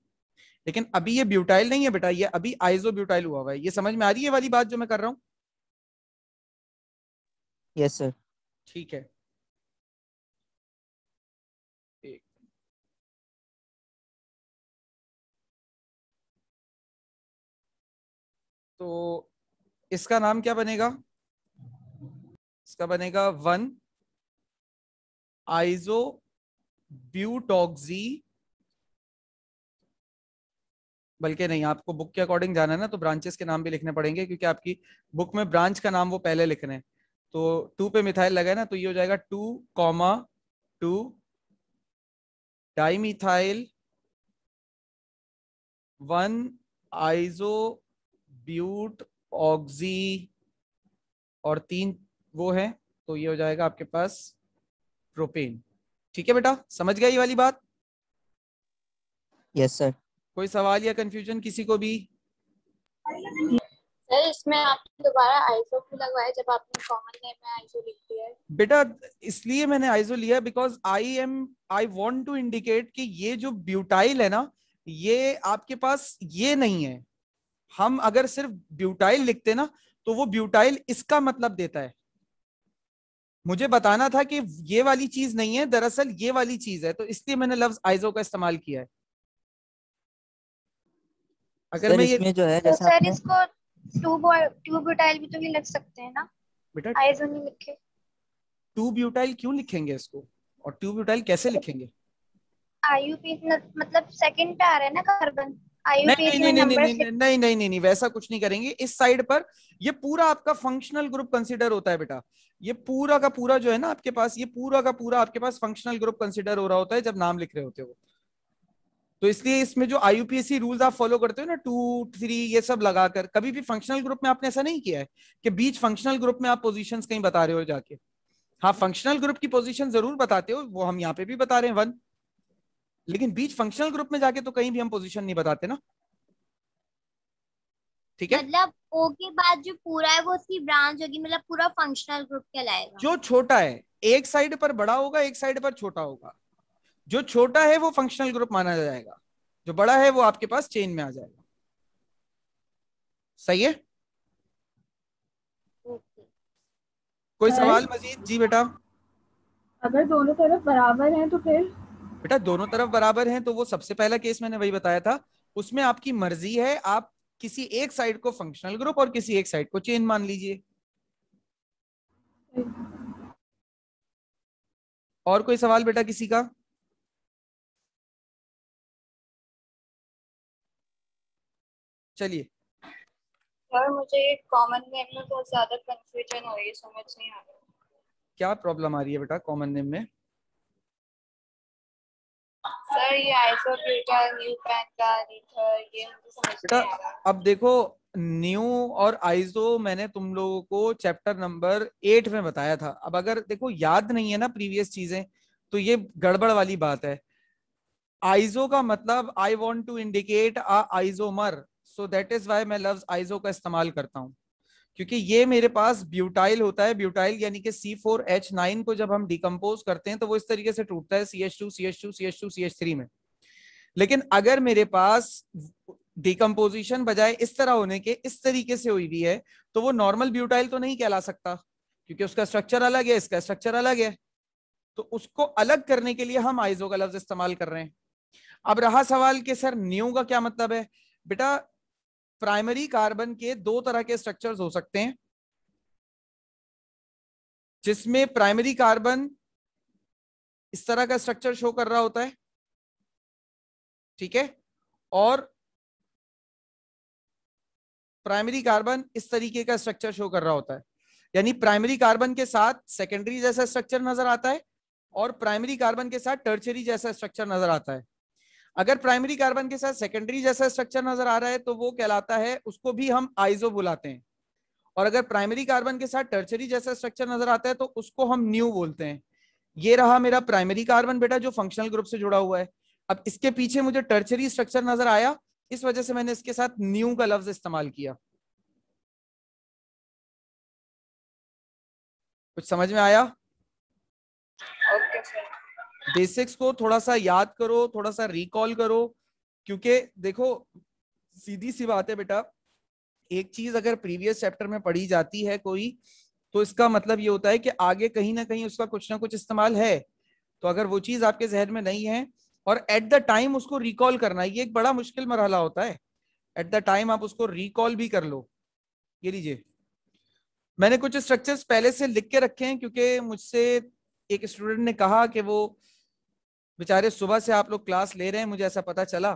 लेकिन अभी ये ब्यूटाइल नहीं है बेटा ये अभी आइजो ब्यूटाइल हुआ हुआ है ये समझ में आ रही है वाली बात जो मैं कर रहा हूं यस सर ठीक है तो इसका नाम क्या बनेगा इसका बनेगा वन आइजो ब्यूटॉक्सी बल्कि नहीं आपको बुक के अकॉर्डिंग जाना है ना तो ब्रांचेस के नाम भी लिखने पड़ेंगे क्योंकि आपकी बुक में ब्रांच का नाम वो पहले लिख रहे हैं तो टू पे मिथाइल लगा है ना तो ये हो जाएगा two comma two dimethyl one iso but oxy और तीन वो है तो ये हो जाएगा आपके पास प्रोपेन ठीक है बेटा समझ गया ये वाली बात यस सर कोई सवाल या कंफ्यूजन किसी को भी इसमें आपने दोबारा आइसो क्यों लगवाया जब कॉमन नेम में लिख बेटा इसलिए मैंने आइसो लिया because I am I want to indicate कि ये जो ब्यूटाइल है ना ये आपके पास ये नहीं है हम अगर सिर्फ ब्यूटाइल लिखते ना तो वो ब्यूटाइल इसका मतलब देता है मुझे बताना था कि ये वाली चीज नहीं है दरअसल ये वाली चीज है तो इसलिए मैंने लफ्ज आइजो का इस्तेमाल किया है अगर मैं ये जो है तो जैसा तो सर इसको टू ब्यूटाइल भी तो लिख सकते हैं ना बेटा आइजो नहीं लिखे ट्यूब ब्यूटाइल क्यों लिखेंगे इसको और ट्यूब ब्यूटाइल कैसे लिखेंगे आईयूपी मतलब सेकंड पे आ रहा है ना कार्बन नहीं नहीं नहीं नहीं नहीं नहीं नहीं नहीं वैसा कुछ नहीं करेंगे इस साइड पर ये पूरा आपका फंक्शनल ग्रुप कंसिडर होता है बेटा ये पूरा का पूरा जो है ना आपके पास ये पूरा का पूरा आपके पास फंक्शनल ग्रुप कंसिडर हो रहा होता है जब नाम लिख रहे होते हो तो इसलिए इसमें जो आईयूपीएससी रूल्स आप फॉलो करते हो ना टू थ्री ये सब लगाकर कभी भी फंक्शनल ग्रुप में आपने ऐसा नहीं किया है कि बीच फंक्शनल ग्रुप में आप पोजीशंस कहीं बता रहे हो जाके हाँ फंक्शनल ग्रुप की पोजीशन जरूर बताते हो वो हम यहाँ पे भी बता रहे हैं वन लेकिन बीच फंक्शनल ग्रुप में जाके तो कहीं भी हम पोजीशन नहीं बताते ना ठीक है मतलब ओ के बाद जो पूरा है वो उसकी ब्रांच होगी मतलब पूरा फंक्शनल ग्रुप कहलाएगा जो छोटा है एक साइड पर बड़ा होगा एक साइड पर छोटा होगा जो छोटा है वो फंक्शनल ग्रुप माना जाएगा जो बड़ा है वो आपके पास चेन में आ जाएगा सही है okay. कोई सवाल मजीद जी बेटा अगर दोनों तरफ बराबर हैं तो फिर बेटा दोनों तरफ बराबर हैं तो वो सबसे पहला केस मैंने वही बताया था उसमें आपकी मर्जी है आप किसी एक साइड को फंक्शनल ग्रुप और किसी एक साइड को चेन मान लीजिए और कोई सवाल बेटा किसी का चलिए मुझे कॉमन नेम में बहुत ज्यादा कंफ्यूजन हो रही है समझ नहीं आ रहा क्या प्रॉब्लम आ रही है बेटा कॉमन नेम में तो अब देखो न्यू और आइजो मैंने तुम लोगों को चैप्टर नंबर एट में बताया था अब अगर देखो याद नहीं है ना प्रीवियस चीजें तो ये गड़बड़ वाली बात है आइजो का मतलब I want to indicate isomer so that is why मैं लव आइजो का इस्तेमाल करता हूँ क्योंकि ये मेरे पास ब्यूटाइल होता है ब्यूटाइल यानी कि सी फोर एच नाइन को जब हम डिकम्पोज करते हैं तो वो इस तरीके से टूटता है C H two C H two C H two C H three में लेकिन अगर मेरे पास डिकम्पोजिशन बजाय इस तरह होने के इस तरीके से हुई भी है तो वो नॉर्मल ब्यूटाइल तो नहीं कहला सकता क्योंकि उसका स्ट्रक्चर अलग है इसका स्ट्रक्चर अलग है तो उसको अलग करने के लिए हम आइजो का लफ्ज इस्तेमाल कर रहे हैं अब रहा सवाल कि सर न्यू का क्या मतलब है बेटा प्राइमरी कार्बन के दो तरह के स्ट्रक्चर्स हो सकते हैं जिसमें प्राइमरी कार्बन इस तरह का स्ट्रक्चर शो कर रहा होता है ठीक है और प्राइमरी कार्बन इस तरीके का स्ट्रक्चर शो कर रहा होता है यानी प्राइमरी कार्बन के साथ सेकेंडरी जैसा स्ट्रक्चर नजर आता है और प्राइमरी कार्बन के साथ टर्चरी जैसा स्ट्रक्चर नजर आता है अगर प्राइमरी कार्बन के साथ सेकेंडरी जैसा स्ट्रक्चर नजर आ रहा है तो वो कहलाता है उसको भी हम आइजो बुलाते हैं और अगर प्राइमरी कार्बन के साथ टर्चरी जैसा स्ट्रक्चर नजर आता है तो उसको हम न्यू बोलते हैं ये रहा मेरा प्राइमरी कार्बन बेटा जो फंक्शनल ग्रुप से जुड़ा हुआ है अब इसके पीछे मुझे टर्चरी स्ट्रक्चर नजर आया इस वजह से मैंने इसके साथ न्यू का लफ्ज इस्तेमाल किया कुछ समझ में आया ओके okay, बेसिक्स को थोड़ा सा याद करो थोड़ा सा रिकॉल करो क्योंकि देखो सीधी सी बात है बेटा एक चीज अगर प्रीवियस चैप्टर में पढ़ी जाती है कोई तो इसका मतलब ये होता है कि आगे कहीं ना कहीं उसका कुछ ना कुछ इस्तेमाल है तो अगर वो चीज आपके जहन में नहीं है और एट द टाइम उसको रिकॉल करना ये एक बड़ा मुश्किल मरहला होता है एट द टाइम आप उसको रिकॉल भी कर लो ये लीजिए मैंने कुछ स्ट्रक्चर्स पहले से लिख के रखे हैं क्योंकि मुझसे एक स्टूडेंट ने कहा कि वो बेचारे सुबह से आप लोग क्लास ले रहे हैं मुझे ऐसा पता चला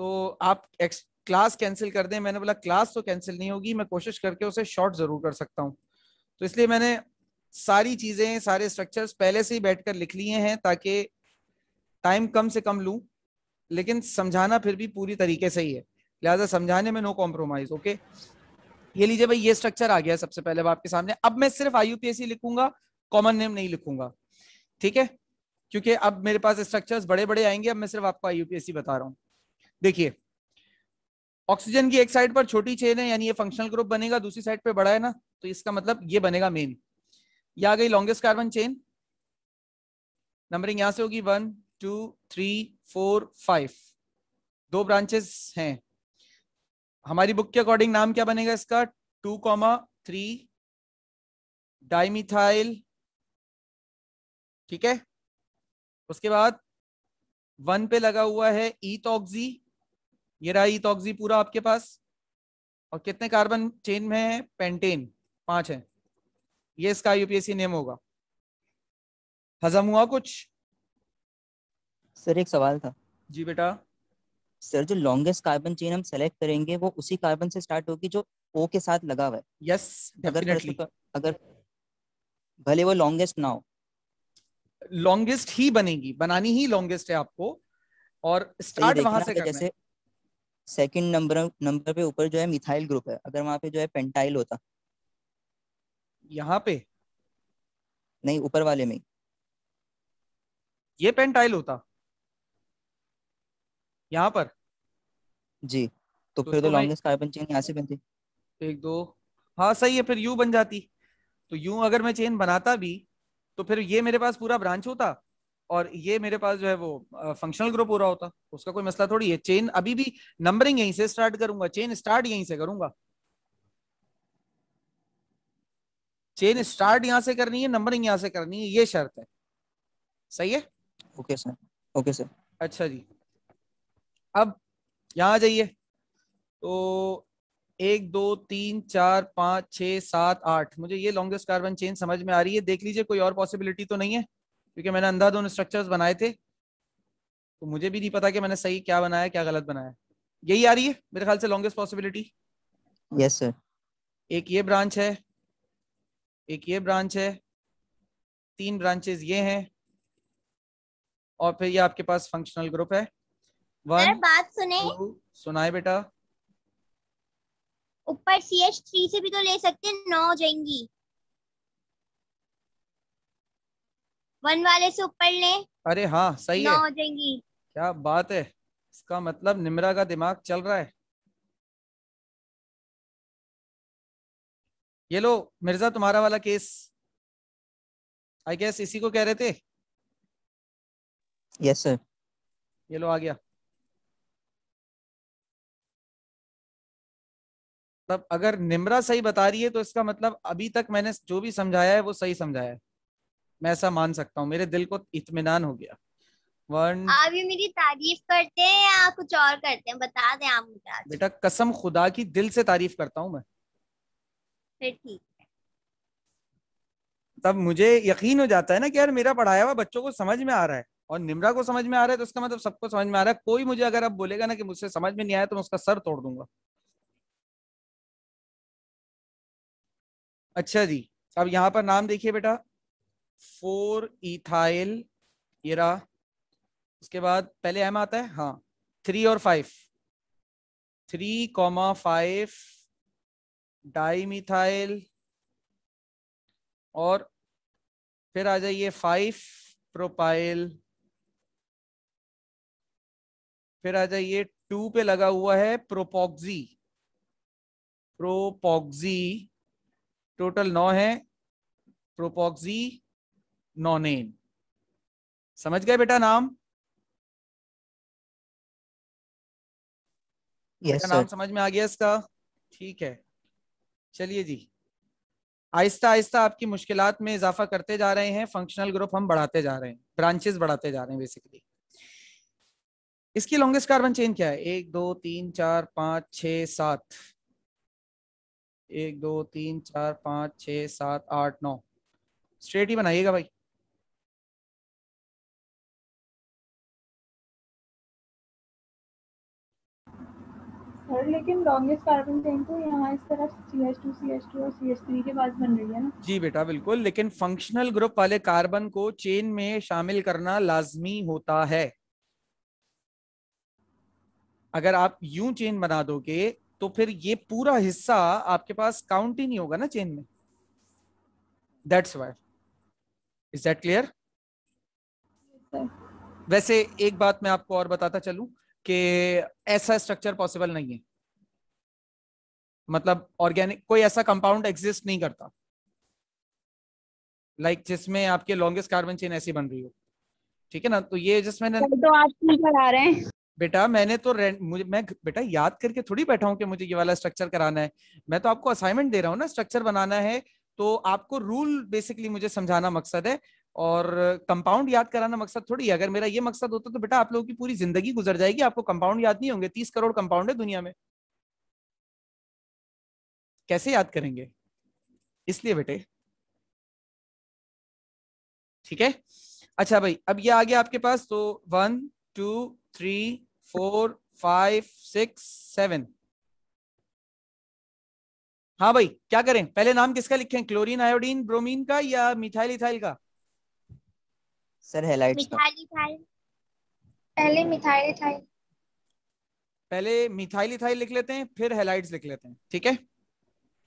तो आप एक्स क्लास कैंसिल कर दें मैंने बोला क्लास तो कैंसिल नहीं होगी मैं कोशिश करके उसे शॉर्ट ज़रूर कर सकता हूँ तो इसलिए मैंने सारी चीज़ें सारे स्ट्रक्चर्स पहले से ही बैठ कर लिख लिए हैं ताकि टाइम कम से कम लूं लेकिन समझाना फिर भी पूरी तरीके से ही है लिहाजा समझाने में नो कॉम्प्रोमाइज़ ओके ये लीजिए भाई ये स्ट्रक्चर आ गया सबसे पहले आपके सामने अब मैं सिर्फ आई लिखूंगा कॉमन नेम नहीं लिखूंगा ठीक है क्योंकि अब मेरे पास स्ट्रक्चर्स बड़े बड़े आएंगे अब मैं सिर्फ आपको यूपीएससी बता रहा हूँ देखिए ऑक्सीजन की एक साइड पर छोटी चेन है यानी ये फंक्शनल ग्रुप बनेगा दूसरी साइड पे बड़ा है ना तो इसका मतलब ये बनेगा मेन ये आ गई लॉन्गेस्ट कार्बन चेन नंबरिंग यहां से होगी one two three four five दो ब्रांचेस हैं हमारी बुक के अकॉर्डिंग नाम क्या बनेगा इसका टू कॉमा थ्री डाइमिथाइल ठीक है उसके बाद वन पे लगा हुआ है ई ऑक्सी ये रहा ई ऑक्सी पूरा आपके पास और कितने कार्बन चेन में है पेंटेन पांच है ये इसका यूपीएससी नेम होगा हजम हुआ कुछ सर एक सवाल था जी बेटा सर जो लॉन्गेस्ट कार्बन चेन हम सेलेक्ट करेंगे वो उसी कार्बन से स्टार्ट होगी जो ओ के साथ लगा हुआ है यस अगर अगर भले वो लॉन्गेस्ट ना हो लॉन्गेस्ट ही बनेगी बनानी ही लॉन्गेस्ट है आपको और स्टार्ट वहां से जैसे सेकंड नंबर नंबर पे ऊपर जो है मिथाइल ग्रुप है अगर वहां पे जो है पेंटाइल होता यहाँ पे नहीं ऊपर वाले में ये पेंटाइल होता यहाँ पर जी तो, तो फिर तो लॉन्गेस्ट कार्बन चेन यहाँ से बनती एक दो हाँ सही है फिर यू बन जाती तो यू अगर मैं चेन बनाता भी तो फिर ये मेरे पास पूरा ब्रांच होता और ये मेरे पास जो है वो फंक्शनल ग्रुप हो रहा होता उसका कोई मसला थोड़ी है चेन अभी भी नंबरिंग यहीं से स्टार्ट करूंगा चेन स्टार्ट यहीं से करूंगा चेन स्टार्ट यहां से करनी है नंबरिंग यहां से करनी है ये शर्त है सही है ओके सर ओके सर अच्छा जी अब यहां आ जाइए तो एक दो तीन चार पांच छह सात आठ मुझे ये लॉन्गेस्ट कार्बन चेन समझ में आ रही है देख लीजिए कोई और पॉसिबिलिटी तो नहीं है क्योंकि मैंने दोनों स्ट्रक्चर बनाए थे तो मुझे भी नहीं पता कि मैंने सही क्या बनाया क्या गलत बनाया यही आ रही है मेरे ख्याल से लॉन्गेस्ट पॉसिबिलिटी यस सर एक ये ब्रांच है एक ये ब्रांच है तीन ब्रांचेस ये हैं और फिर ये आपके पास फंक्शनल ग्रुप है वन बात सुने सुनाए बेटा ऊपर सी एच थ्री से भी तो ले सकते हैं नौ हो जाएंगी वन वाले से ऊपर ले अरे हाँ सही है हो जाएंगी क्या बात है इसका मतलब निमरा का दिमाग चल रहा है ये लो मिर्जा तुम्हारा वाला केस आई गेस इसी को कह रहे थे यस yes, सर ये लो आ गया तब अगर निमरा सही बता रही है तो इसका मतलब अभी तक मैंने जो भी समझाया है वो सही समझाया है मैं ऐसा मान सकता हूँ मेरे दिल को इतमान हो गया वन आप ये मेरी तारीफ करते हैं या कुछ और करते हैं बता दें आप मुझे बेटा कसम खुदा की दिल से तारीफ करता हूँ मैं फिर ठीक तब मुझे यकीन हो जाता है ना कि यार मेरा पढ़ाया हुआ बच्चों को समझ में आ रहा है और निमरा को समझ में आ रहा है तो उसका मतलब सबको समझ में आ रहा है कोई मुझे अगर अब बोलेगा ना कि मुझसे समझ में नहीं आया तो मैं उसका सर तोड़ दूंगा अच्छा जी अब यहाँ पर नाम देखिए बेटा फोर इथाइल ये रहा उसके बाद पहले एम आता है हाँ थ्री और five three comma five dimethyl और फिर आ जाइए फाइव प्रोपाइल फिर आ जाइए टू पे लगा हुआ है प्रोपॉक्सी प्रोपॉक्सी टोटल नौ है प्रोपोक्सी नॉनेन समझ गए बेटा नाम yes, नाम समझ में आ गया इसका ठीक है चलिए जी आहिस्ता आहिस्ता आपकी मुश्किल में इजाफा करते जा रहे हैं फंक्शनल ग्रुप हम बढ़ाते जा रहे हैं ब्रांचेस बढ़ाते जा रहे हैं बेसिकली इसकी लॉन्गेस्ट कार्बन चेन क्या है एक दो तीन चार पांच छ सात एक दो तीन चार पाँच छ सात आठ नौ स्ट्रेट ही बनाइएगा भाई लेकिन कार्बन तो के पास बन रही है जी बेटा बिल्कुल लेकिन फंक्शनल ग्रुप वाले कार्बन को चेन में शामिल करना लाजमी होता है अगर आप यू चेन बना दोगे तो फिर ये पूरा हिस्सा आपके पास काउंट ही नहीं होगा ना चेन में that's why is that clear वैसे एक बात मैं आपको और बताता चलू कि ऐसा स्ट्रक्चर पॉसिबल नहीं है मतलब ऑर्गेनिक कोई ऐसा कंपाउंड एग्जिस्ट नहीं करता लाइक like जिसमें आपके लॉन्गेस्ट कार्बन चेन ऐसी बन रही हो ठीक है ना तो ये जिसमें तो आप पढ़ा रहे हैं बेटा मैंने तो रेंट मुझे मैं बेटा याद करके थोड़ी बैठा हूँ कि मुझे ये वाला स्ट्रक्चर कराना है मैं तो आपको असाइनमेंट दे रहा हूँ ना स्ट्रक्चर बनाना है तो आपको रूल बेसिकली मुझे समझाना मकसद है और कंपाउंड याद कराना मकसद थोड़ी है अगर मेरा ये मकसद होता तो बेटा आप लोगों की पूरी जिंदगी गुजर जाएगी आपको कंपाउंड याद नहीं होंगे तीस करोड़ कंपाउंड है दुनिया में कैसे याद करेंगे इसलिए बेटे ठीक है अच्छा भाई अब ये आ गया आपके पास तो one two three four five six seven हाँ भाई क्या करें पहले नाम किसका लिखें क्लोरीन आयोडीन ब्रोमीन का या मिथाइल इथाइल का सर हेलाइट मिथाइल पहले मिथाइल इथाइल पहले मिथाइल इथाइल लिख लेते हैं फिर हेलाइट्स लिख लेते हैं ठीक है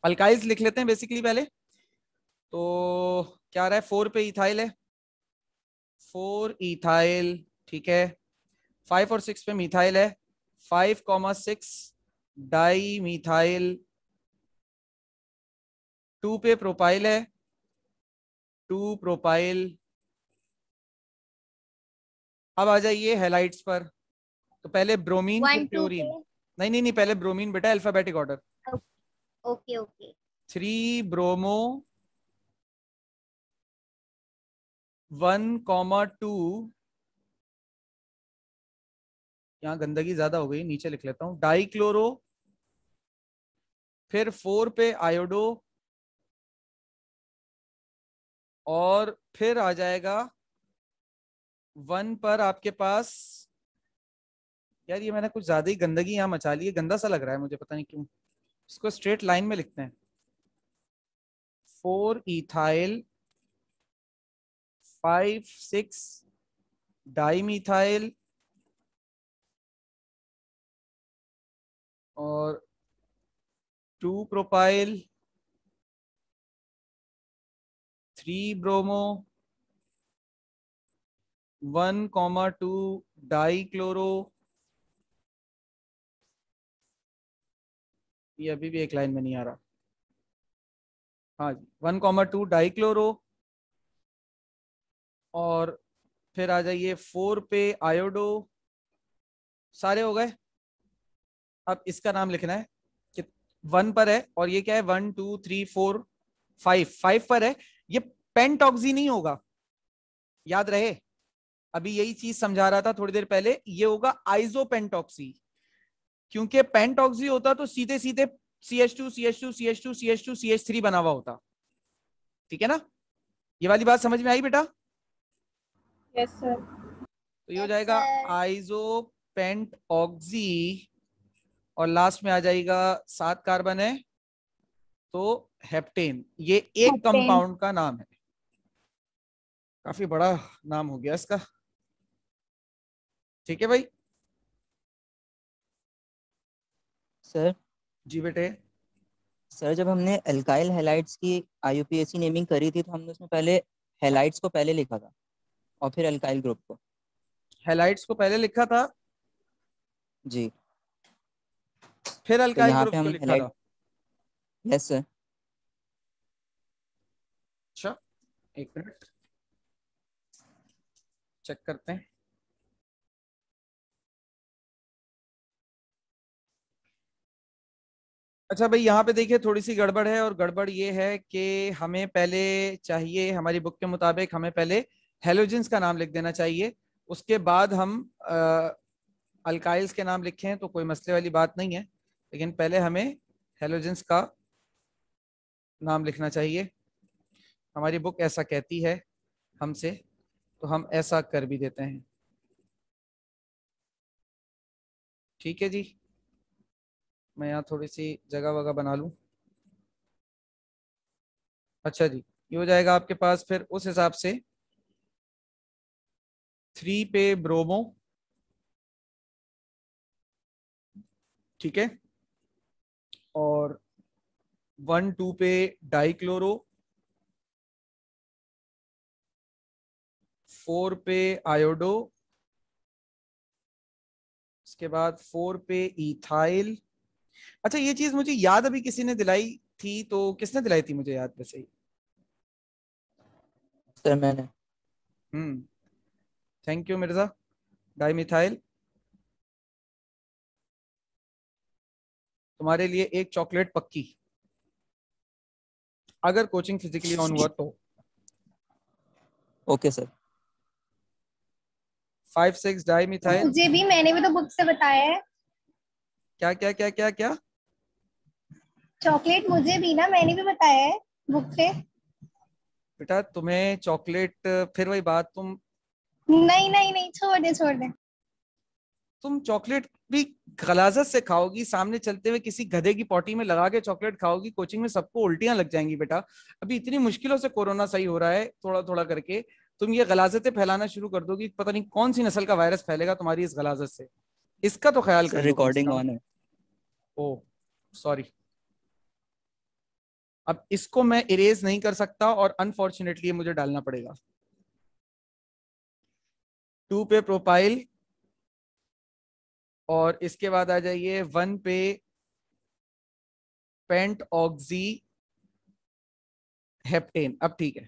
अल्काइल्स लिख लेते हैं बेसिकली पहले तो क्या रहा है फोर पे इथाइल है फोर इथाइल ठीक है फाइव और सिक्स पे मिथाइल है five comma six di methyl two पे प्रोपाइल है टू प्रोपाइल अब आ जाइए हेलाइट्स पर तो पहले ब्रोमीन One, नहीं नहीं नहीं पहले ब्रोमीन बेटा alphabetical order okay okay three bromo one comma two यहाँ गंदगी ज्यादा हो गई नीचे लिख लेता हूँ डाइक्लोरो फिर फोर पे आयोडो और फिर आ जाएगा वन पर आपके पास यार ये मैंने कुछ ज्यादा ही गंदगी यहाँ मचा ली है गंदा सा लग रहा है मुझे पता नहीं क्यों इसको स्ट्रेट लाइन में लिखते हैं four ethyl five six methyl और two propyl three bromo one comma two di chloro अभी भी एक लाइन में नहीं आ रहा हाँ जी वन कॉमा टू क्लोरो और फिर आ जाइए फोर पे आयोडो सारे हो गए अब इसका नाम लिखना है कि वन पर है और ये क्या है one two three four five five पर है ये पेंटॉक्सी नहीं होगा याद रहे अभी यही चीज समझा रहा था थोड़ी देर पहले ये होगा आइजो पेंटॉक्सी क्योंकि पेंटॉक्सी होता तो सीधे सीधे C H two C H two C H two C H two C H three बना हुआ होता ठीक है ना ये वाली बात समझ में आई बेटा यस सर तो ये हो जाएगा आइजो पेंट ऑक्सी और लास्ट में आ जाएगा सात कार्बन है तो हेप्टेन ये एक कंपाउंड का नाम है काफी बड़ा नाम हो गया इसका ठीक है भाई सर जी बेटे सर जब हमने अल्काइल हेलाइट्स की आईयूपीएसी नेमिंग करी थी तो हमने उसमें पहले हेलाइट्स को पहले लिखा था और फिर अल्काइल ग्रुप को हेलाइट्स को पहले लिखा था जी फिर अल्काइल तो ग्रुप को लिख दो यस सर अच्छा एक मिनट चेक करते हैं अच्छा भाई यहाँ पे देखिए थोड़ी सी गड़बड़ है और गड़बड़ ये है कि हमें पहले चाहिए हमारी बुक के मुताबिक हमें पहले हेलोजिन्स का नाम लिख देना चाहिए उसके बाद हम अल्काइल्स के नाम लिखे हैं तो कोई मसले वाली बात नहीं है लेकिन पहले हमें हेलोजेंस का नाम लिखना चाहिए हमारी बुक ऐसा कहती है हमसे तो हम ऐसा कर भी देते हैं ठीक है जी मैं यहाँ थोड़ी सी जगह वगह बना लूँ अच्छा जी ये हो जाएगा आपके पास फिर उस हिसाब से थ्री पे ब्रोमो ठीक है और वन टू पे डाइक्लोरो फोर पे आयोडो उसके बाद फोर पे इथाइल अच्छा ये चीज मुझे याद अभी किसी ने दिलाई थी तो किसने दिलाई थी मुझे याद वैसे ही सर मैंने hmm thank you Mirza di methyl तुम्हारे लिए एक चॉकलेट पक्की अगर कोचिंग फिजिकली ऑन हुआ तो okay sir five six di methyl मुझे भी मैंने भी तो बुक से बताया है क्या क्या क्या क्या क्या चॉकलेट मुझे भी ना मैंने भी बताया है बुक से बेटा तुम्हें चॉकलेट फिर वही बात तुम नहीं नहीं नहीं छोड़ दे छोड़ दे तुम चॉकलेट भी खलाजत से खाओगी सामने चलते हुए किसी गधे की पॉटी में लगा के चॉकलेट खाओगी कोचिंग में सबको उल्टियां लग जाएंगी बेटा अभी इतनी मुश्किलों से कोरोना सही हो रहा है थोड़ा थोड़ा करके तुम ये गलाजतें फैलाना शुरू कर दोगी पता नहीं कौन सी नस्ल का वायरस फैलेगा तुम्हारी इस गलाजत से इसका तो ख्याल कर रिकॉर्डिंग ऑन है ओ सॉरी अब इसको मैं इरेज नहीं कर सकता और अनफॉर्चुनेटली मुझे डालना पड़ेगा टू पे प्रोफाइल और इसके बाद आ जाइए वन पे पेंट ऑक्सी हेप्टेन अब ठीक है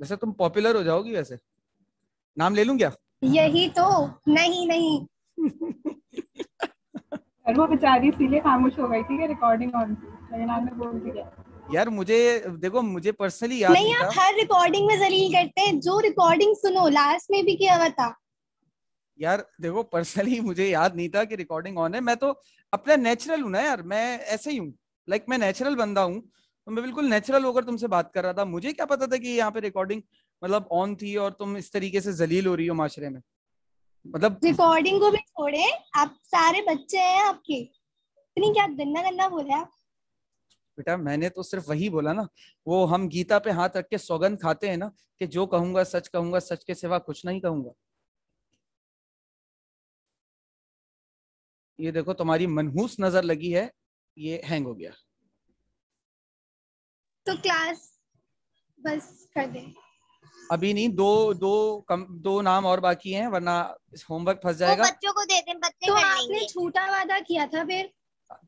वैसे तुम पॉपुलर हो जाओगी वैसे नाम ले लूं क्या यही तो नहीं नहीं वो *laughs* बेचारी इसीलिए खामोश हो गई थी रिकॉर्डिंग ऑन थी बोल दिया यार मुझे देखो मुझे पर्सनली याद नहीं आप हर रिकॉर्डिंग में जलील करते हैं जो रिकॉर्डिंग सुनो लास्ट में भी किया हुआ था यार देखो पर्सनली *laughs* मुझे याद नहीं था कि रिकॉर्डिंग ऑन है मैं तो अपना नेचुरल हूँ ना यार मैं ऐसे ही हूँ लाइक like, मैं नेचुरल बंदा हूँ तो मैं बिल्कुल नेचुरल होकर तुमसे बात कर रहा था मुझे क्या पता था कि यहाँ पे रिकॉर्डिंग मतलब ऑन थी और तुम इस तरीके से जलील हो रही हो माशरे में मतलब रिकॉर्डिंग को भी छोड़े आप सारे बच्चे हैं आपके इतनी क्या गंदा गंदा बोले आप बेटा मैंने तो सिर्फ वही बोला ना वो हम गीता पे हाथ रख के सौगंध खाते हैं ना कि जो कहूंगा सच कहूंगा सच के सिवा कुछ नहीं कहूंगा ये देखो तुम्हारी मनहूस नजर लगी है ये हैंग हो गया तो क्लास बस कर दे अभी नहीं दो दो कम दो नाम और बाकी हैं वरना होमवर्क फंस जाएगा वो बच्चों को दे दें बच्चे तो आपने छूटा वादा किया था फिर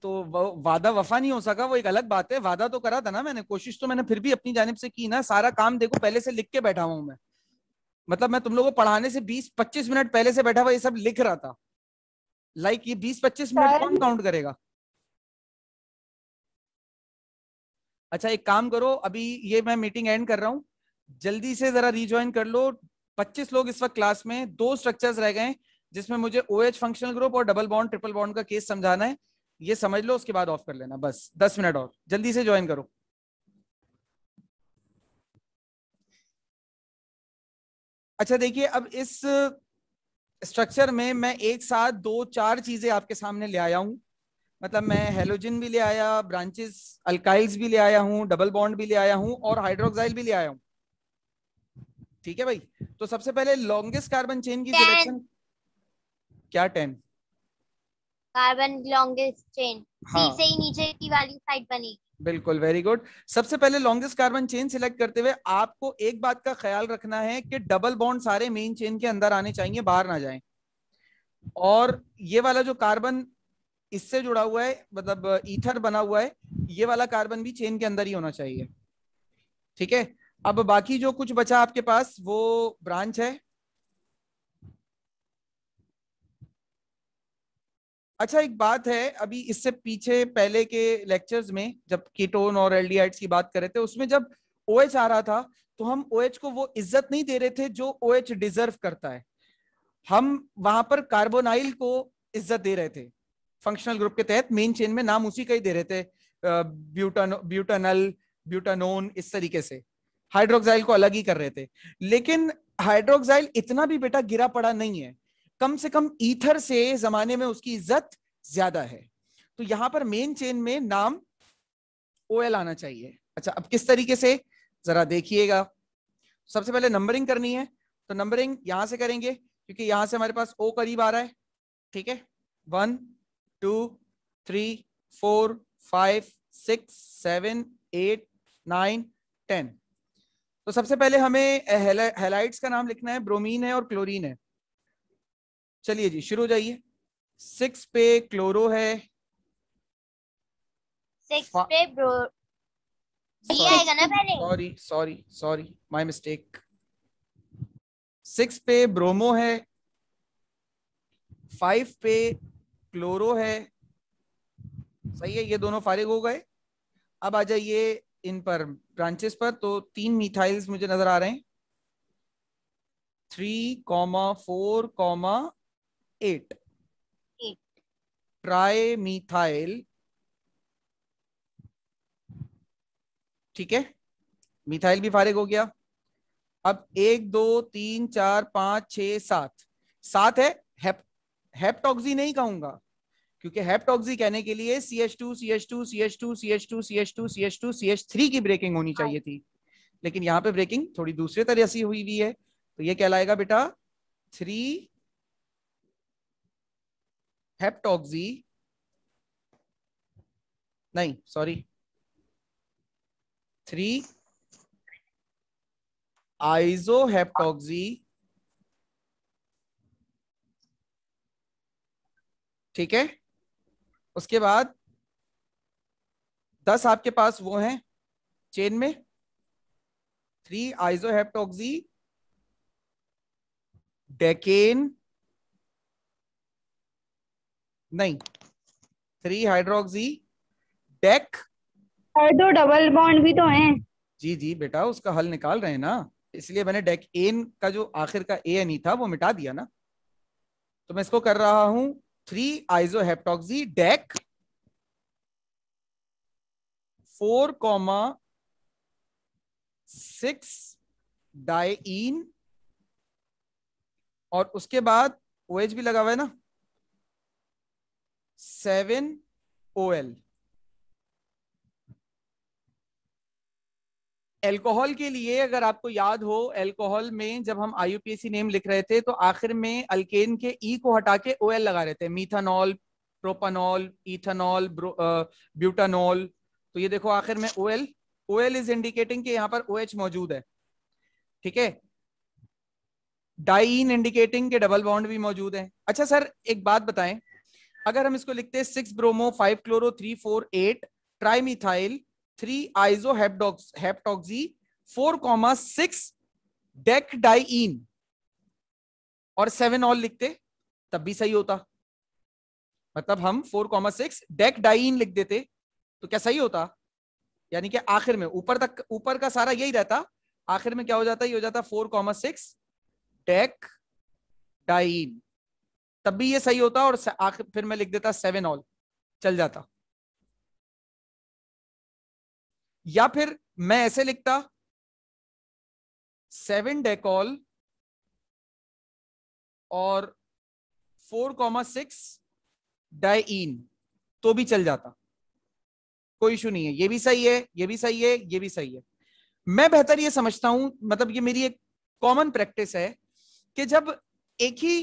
तो वादा वफा नहीं हो सका वो एक अलग बात है वादा तो करा था ना मैंने कोशिश तो मैंने फिर भी अपनी जानब से की ना सारा काम देखो पहले से लिख के बैठा हुआ मैं मतलब मैं तुम लोगों को पढ़ाने से 20-25 मिनट पहले से बैठा हुआ ये सब लिख रहा था लाइक like, ये 20-25 मिनट कौन काउंट करेगा अच्छा एक काम करो अभी ये मैं मीटिंग एंड कर रहा हूँ जल्दी से जरा रिज्वाइन कर लो 25 लोग इस वक्त क्लास में दो स्ट्रक्चर्स रह गए जिसमें मुझे ओ एच फंक्शनल ग्रुप और डबल बॉन्ड ट्रिपल बॉन्ड का केस समझाना है ये समझ लो उसके बाद ऑफ कर लेना बस दस मिनट और जल्दी से ज्वाइन करो अच्छा देखिए अब इस स्ट्रक्चर में मैं एक साथ दो चार चीजें आपके सामने ले आया हूं मतलब मैं हेलोजिन भी ले आया ब्रांचेस अल्काइल्स भी ले आया हूं डबल बॉन्ड भी ले आया हूँ और हाइड्रोक्साइल भी ले आया हूं ठीक है भाई तो सबसे पहले लॉन्गेस्ट कार्बन चेन की सिलेक्शन क्या टेन कार्बन लॉन्गेस्ट चेन हाँ. से ही नीचे की वाली साइड बनेगी बिल्कुल वेरी गुड सबसे पहले लॉन्गेस्ट कार्बन चेन सिलेक्ट करते हुए आपको एक बात का ख्याल रखना है कि डबल बॉन्ड सारे मेन चेन के अंदर आने चाहिए बाहर ना जाएं और ये वाला जो कार्बन इससे जुड़ा हुआ है मतलब ईथर बना हुआ है ये वाला कार्बन भी चेन के अंदर ही होना चाहिए ठीक है अब बाकी जो कुछ बचा आपके पास वो ब्रांच है अच्छा एक बात है अभी इससे पीछे पहले के लेक्चर्स में जब कीटोन और एल्डिहाइड्स की बात कर रहे थे उसमें जब ओ OH आ रहा था तो हम ओ OH को वो इज्जत नहीं दे रहे थे जो ओ OH डिजर्व करता है हम वहां पर कार्बोनाइल को इज्जत दे रहे थे फंक्शनल ग्रुप के तहत मेन चेन में नाम उसी का ही दे रहे थे ब्यूटन ब्यूटनल ब्यूटानोन इस तरीके से हाइड्रोक्साइल को अलग ही कर रहे थे लेकिन हाइड्रोक्साइल इतना भी बेटा गिरा पड़ा नहीं है कम से कम ईथर से जमाने में उसकी इज्जत ज्यादा है तो यहां पर मेन चेन में नाम ओएल आना चाहिए अच्छा अब किस तरीके से जरा देखिएगा सबसे पहले नंबरिंग करनी है तो नंबरिंग यहां से करेंगे क्योंकि यहां से हमारे पास ओ करीब आ रहा है ठीक है one two three four five six seven eight nine ten तो सबसे पहले हमें हेलाइट्स का नाम लिखना है ब्रोमीन है और क्लोरीन है चलिए जी शुरू हो जाइए सिक्स पे क्लोरो है सिक्स पे bro sorry sorry sorry my mistake six पे ब्रोमो है फाइव पे क्लोरो है सही है ये दोनों फारिग हो गए अब आ जाइए इन पर ब्रांचेस पर तो तीन मिथाइल्स मुझे नजर आ रहे हैं three comma four comma eight tri methyl ठीक है मिथाइल भी फारिग हो गया अब एक दो तीन चार पांच छ सात सात है हेप, हेप्टॉक्सी नहीं कहूंगा क्योंकि हेप्टॉक्सी कहने के लिए C H two C H two C H two C H two C H two C H two C H three की ब्रेकिंग होनी चाहिए थी लेकिन यहां पे ब्रेकिंग थोड़ी दूसरे तरह से हुई हुई है तो ये कहलाएगा बेटा थ्री हेप्टोक्सी नहीं सॉरी थ्री आइजो हेप्टोक्सी ठीक है उसके बाद दस आपके पास वो हैं चेन में थ्री आइजो हेप्टोक्सी डेकेन नहीं थ्री हाइड्रोक्सी डेक और दो डबल बॉन्ड भी तो हैं जी जी बेटा उसका हल निकाल रहे हैं ना इसलिए मैंने डेक एन का जो आखिर का ए एन ई था वो मिटा दिया ना तो मैं इसको कर रहा हूं three isoheptoxy dec four comma six diene और उसके बाद ओएच भी लगा हुआ है ना सेवन ओ एल एल्कोहल के लिए अगर आपको याद हो एल्कोहल में जब हम आईयूपीएसी नेम लिख रहे थे तो आखिर में अल्केन के ई e को हटा के ओ एल लगा रहे थे मीथानॉल प्रोपानॉल इथानॉल ब्यूटानॉल तो ये देखो आखिर में O L O L is indicating कि यहां पर ओ OH मौजूद है ठीक है डाइन इंडिकेटिंग के डबल बॉन्ड भी मौजूद है अच्छा सर एक बात बताएं अगर हम इसको लिखते हैं six bromo five chloro three four eight trimethyl three iso heptoxy four comma six dec diene और सेवन ऑल लिखते तब भी सही होता मतलब हम four comma six dec diene लिख देते तो क्या सही होता यानी कि आखिर में ऊपर तक ऊपर का सारा यही रहता आखिर में क्या हो जाता ये हो जाता four comma six dec diene तब भी ये सही होता और आखिर फिर मैं लिख देता सेवन ऑल चल जाता या फिर मैं ऐसे लिखता सेवन डेकॉल और फोर कॉमा सिक्स डाइन तो भी चल जाता कोई इशू नहीं है ये भी सही है ये भी सही है ये भी सही है मैं बेहतर ये समझता हूं मतलब ये मेरी एक कॉमन प्रैक्टिस है कि जब एक ही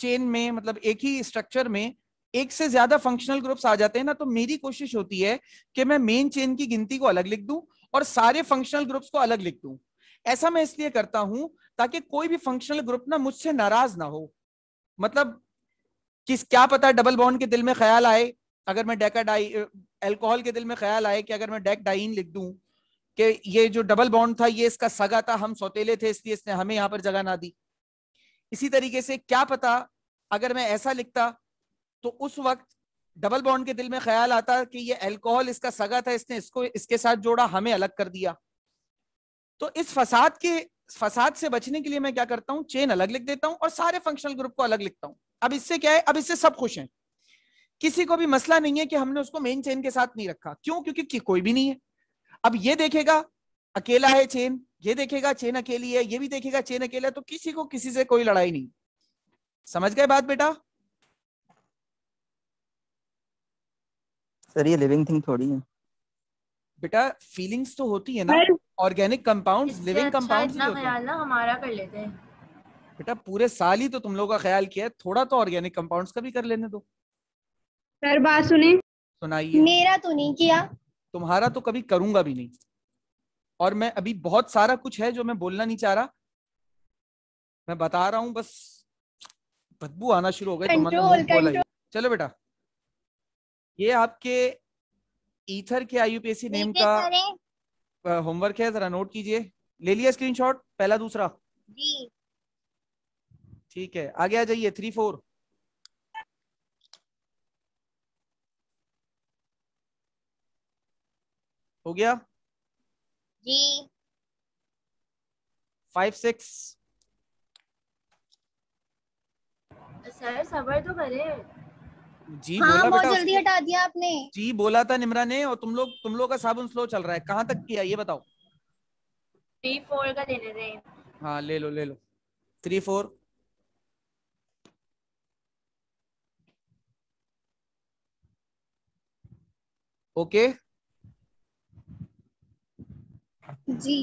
चेन में मतलब एक ही स्ट्रक्चर में एक से ज्यादा फंक्शनल ग्रुप्स आ जाते हैं ना तो मेरी कोशिश होती है कि मैं मेन चेन की गिनती को अलग लिख दूं और सारे फंक्शनल ग्रुप्स को अलग लिख दूं ऐसा मैं इसलिए करता हूं ताकि कोई भी फंक्शनल ग्रुप ना मुझसे नाराज ना हो मतलब किस क्या पता डबल बॉन्ड के दिल में ख्याल आए अगर मैं डेका डाई एल्कोहल के दिल में ख्याल आए कि अगर मैं डेक डाइन लिख दूं कि ये जो डबल बॉन्ड था ये इसका सगा था हम सौतेले थे इसलिए इसने हमें यहाँ पर जगह ना दी इसी तरीके से क्या पता अगर मैं ऐसा लिखता तो उस वक्त डबल बॉन्ड के दिल में ख्याल आता कि ये अल्कोहल इसका सगा था इसने इसको इसके साथ जोड़ा हमें अलग कर दिया तो इस फसाद के फसाद से बचने के लिए मैं क्या करता हूँ चेन अलग लिख देता हूँ और सारे फंक्शनल ग्रुप को अलग लिखता हूँ अब इससे क्या है अब इससे सब खुश हैं किसी को भी मसला नहीं है कि हमने उसको मेन चेन के साथ नहीं रखा क्यों क्योंकि कोई भी नहीं है अब ये देखेगा अकेला है चेन ये देखेगा चेन अकेली है ये भी देखेगा चेन अकेला तो किसी को किसी से कोई लड़ाई नहीं समझ गए बात बेटा सर ये लिविंग थिंग थोड़ी है बेटा फीलिंग्स तो होती है ना ऑर्गेनिक कंपाउंड्स लिविंग कंपाउंड्स ना ना हमारा कर लेते हैं बेटा पूरे साल ही तो तुम लोगों का ख्याल किया है थोड़ा तो ऑर्गेनिक कंपाउंड्स का भी कर लेने दो सर बात सुने सुनाइए मेरा तो नहीं किया तुम्हारा तो कभी करूंगा भी नहीं और मैं अभी बहुत सारा कुछ है जो मैं बोलना नहीं चाह रहा मैं बता रहा हूँ बस बदबू आना शुरू हो गए चलो बेटा ये आपके ईथर के आईयूपीएससी नेम का होमवर्क है जरा नोट कीजिए ले लिया स्क्रीनशॉट पहला दूसरा ठीक है आगे आ जाइए थ्री फोर हो गया जी फाइव सिक्स सर सबर तो करें जी हाँ, बोला बेटा जल्दी हटा दिया आपने जी बोला था निमरा ने और तुम लोग तुम लोग का साबुन स्लो चल रहा है कहाँ तक किया ये बताओ थ्री फोर का लेने दे हाँ ले लो ले लो थ्री फोर ओके okay. जी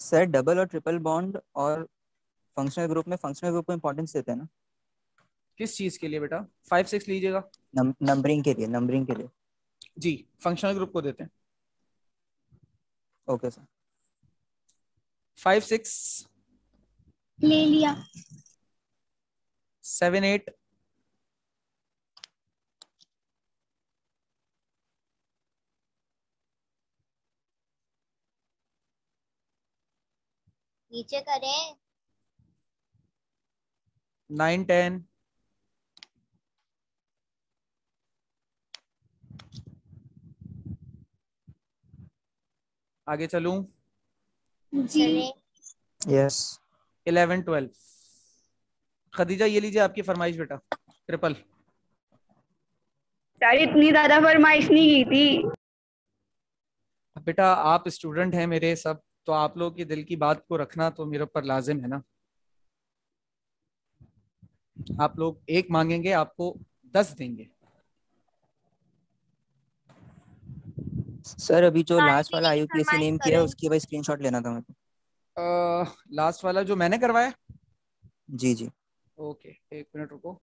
सर डबल और ट्रिपल बॉन्ड और फंक्शनल ग्रुप में फंक्शनल ग्रुप को इंपॉर्टेंस देते हैं ना किस चीज के लिए बेटा फाइव सिक्स लीजिएगा नंबरिंग के लिए नंबरिंग के लिए जी फंक्शनल ग्रुप को देते हैं ओके सर फाइव सिक्स ले लिया सेवन एट नीचे करें नाइन टेन आगे चलू यस इलेवन ट्वेल्व खदीजा ये लीजिए आपकी फरमाइश बेटा ट्रिपल इतनी ज्यादा फरमाइश नहीं की थी बेटा आप स्टूडेंट हैं मेरे सब तो आप लोगों की दिल की बात को रखना तो मेरे ऊपर लाजिम है ना आप लोग एक मांगेंगे आपको दस देंगे सर अभी जो लास्ट हाँ, वाला आईयूपीएससी नेम किया उसकी भाई स्क्रीनशॉट लेना था मेरे लास्ट वाला जो मैंने करवाया जी जी ओके एक मिनट रुको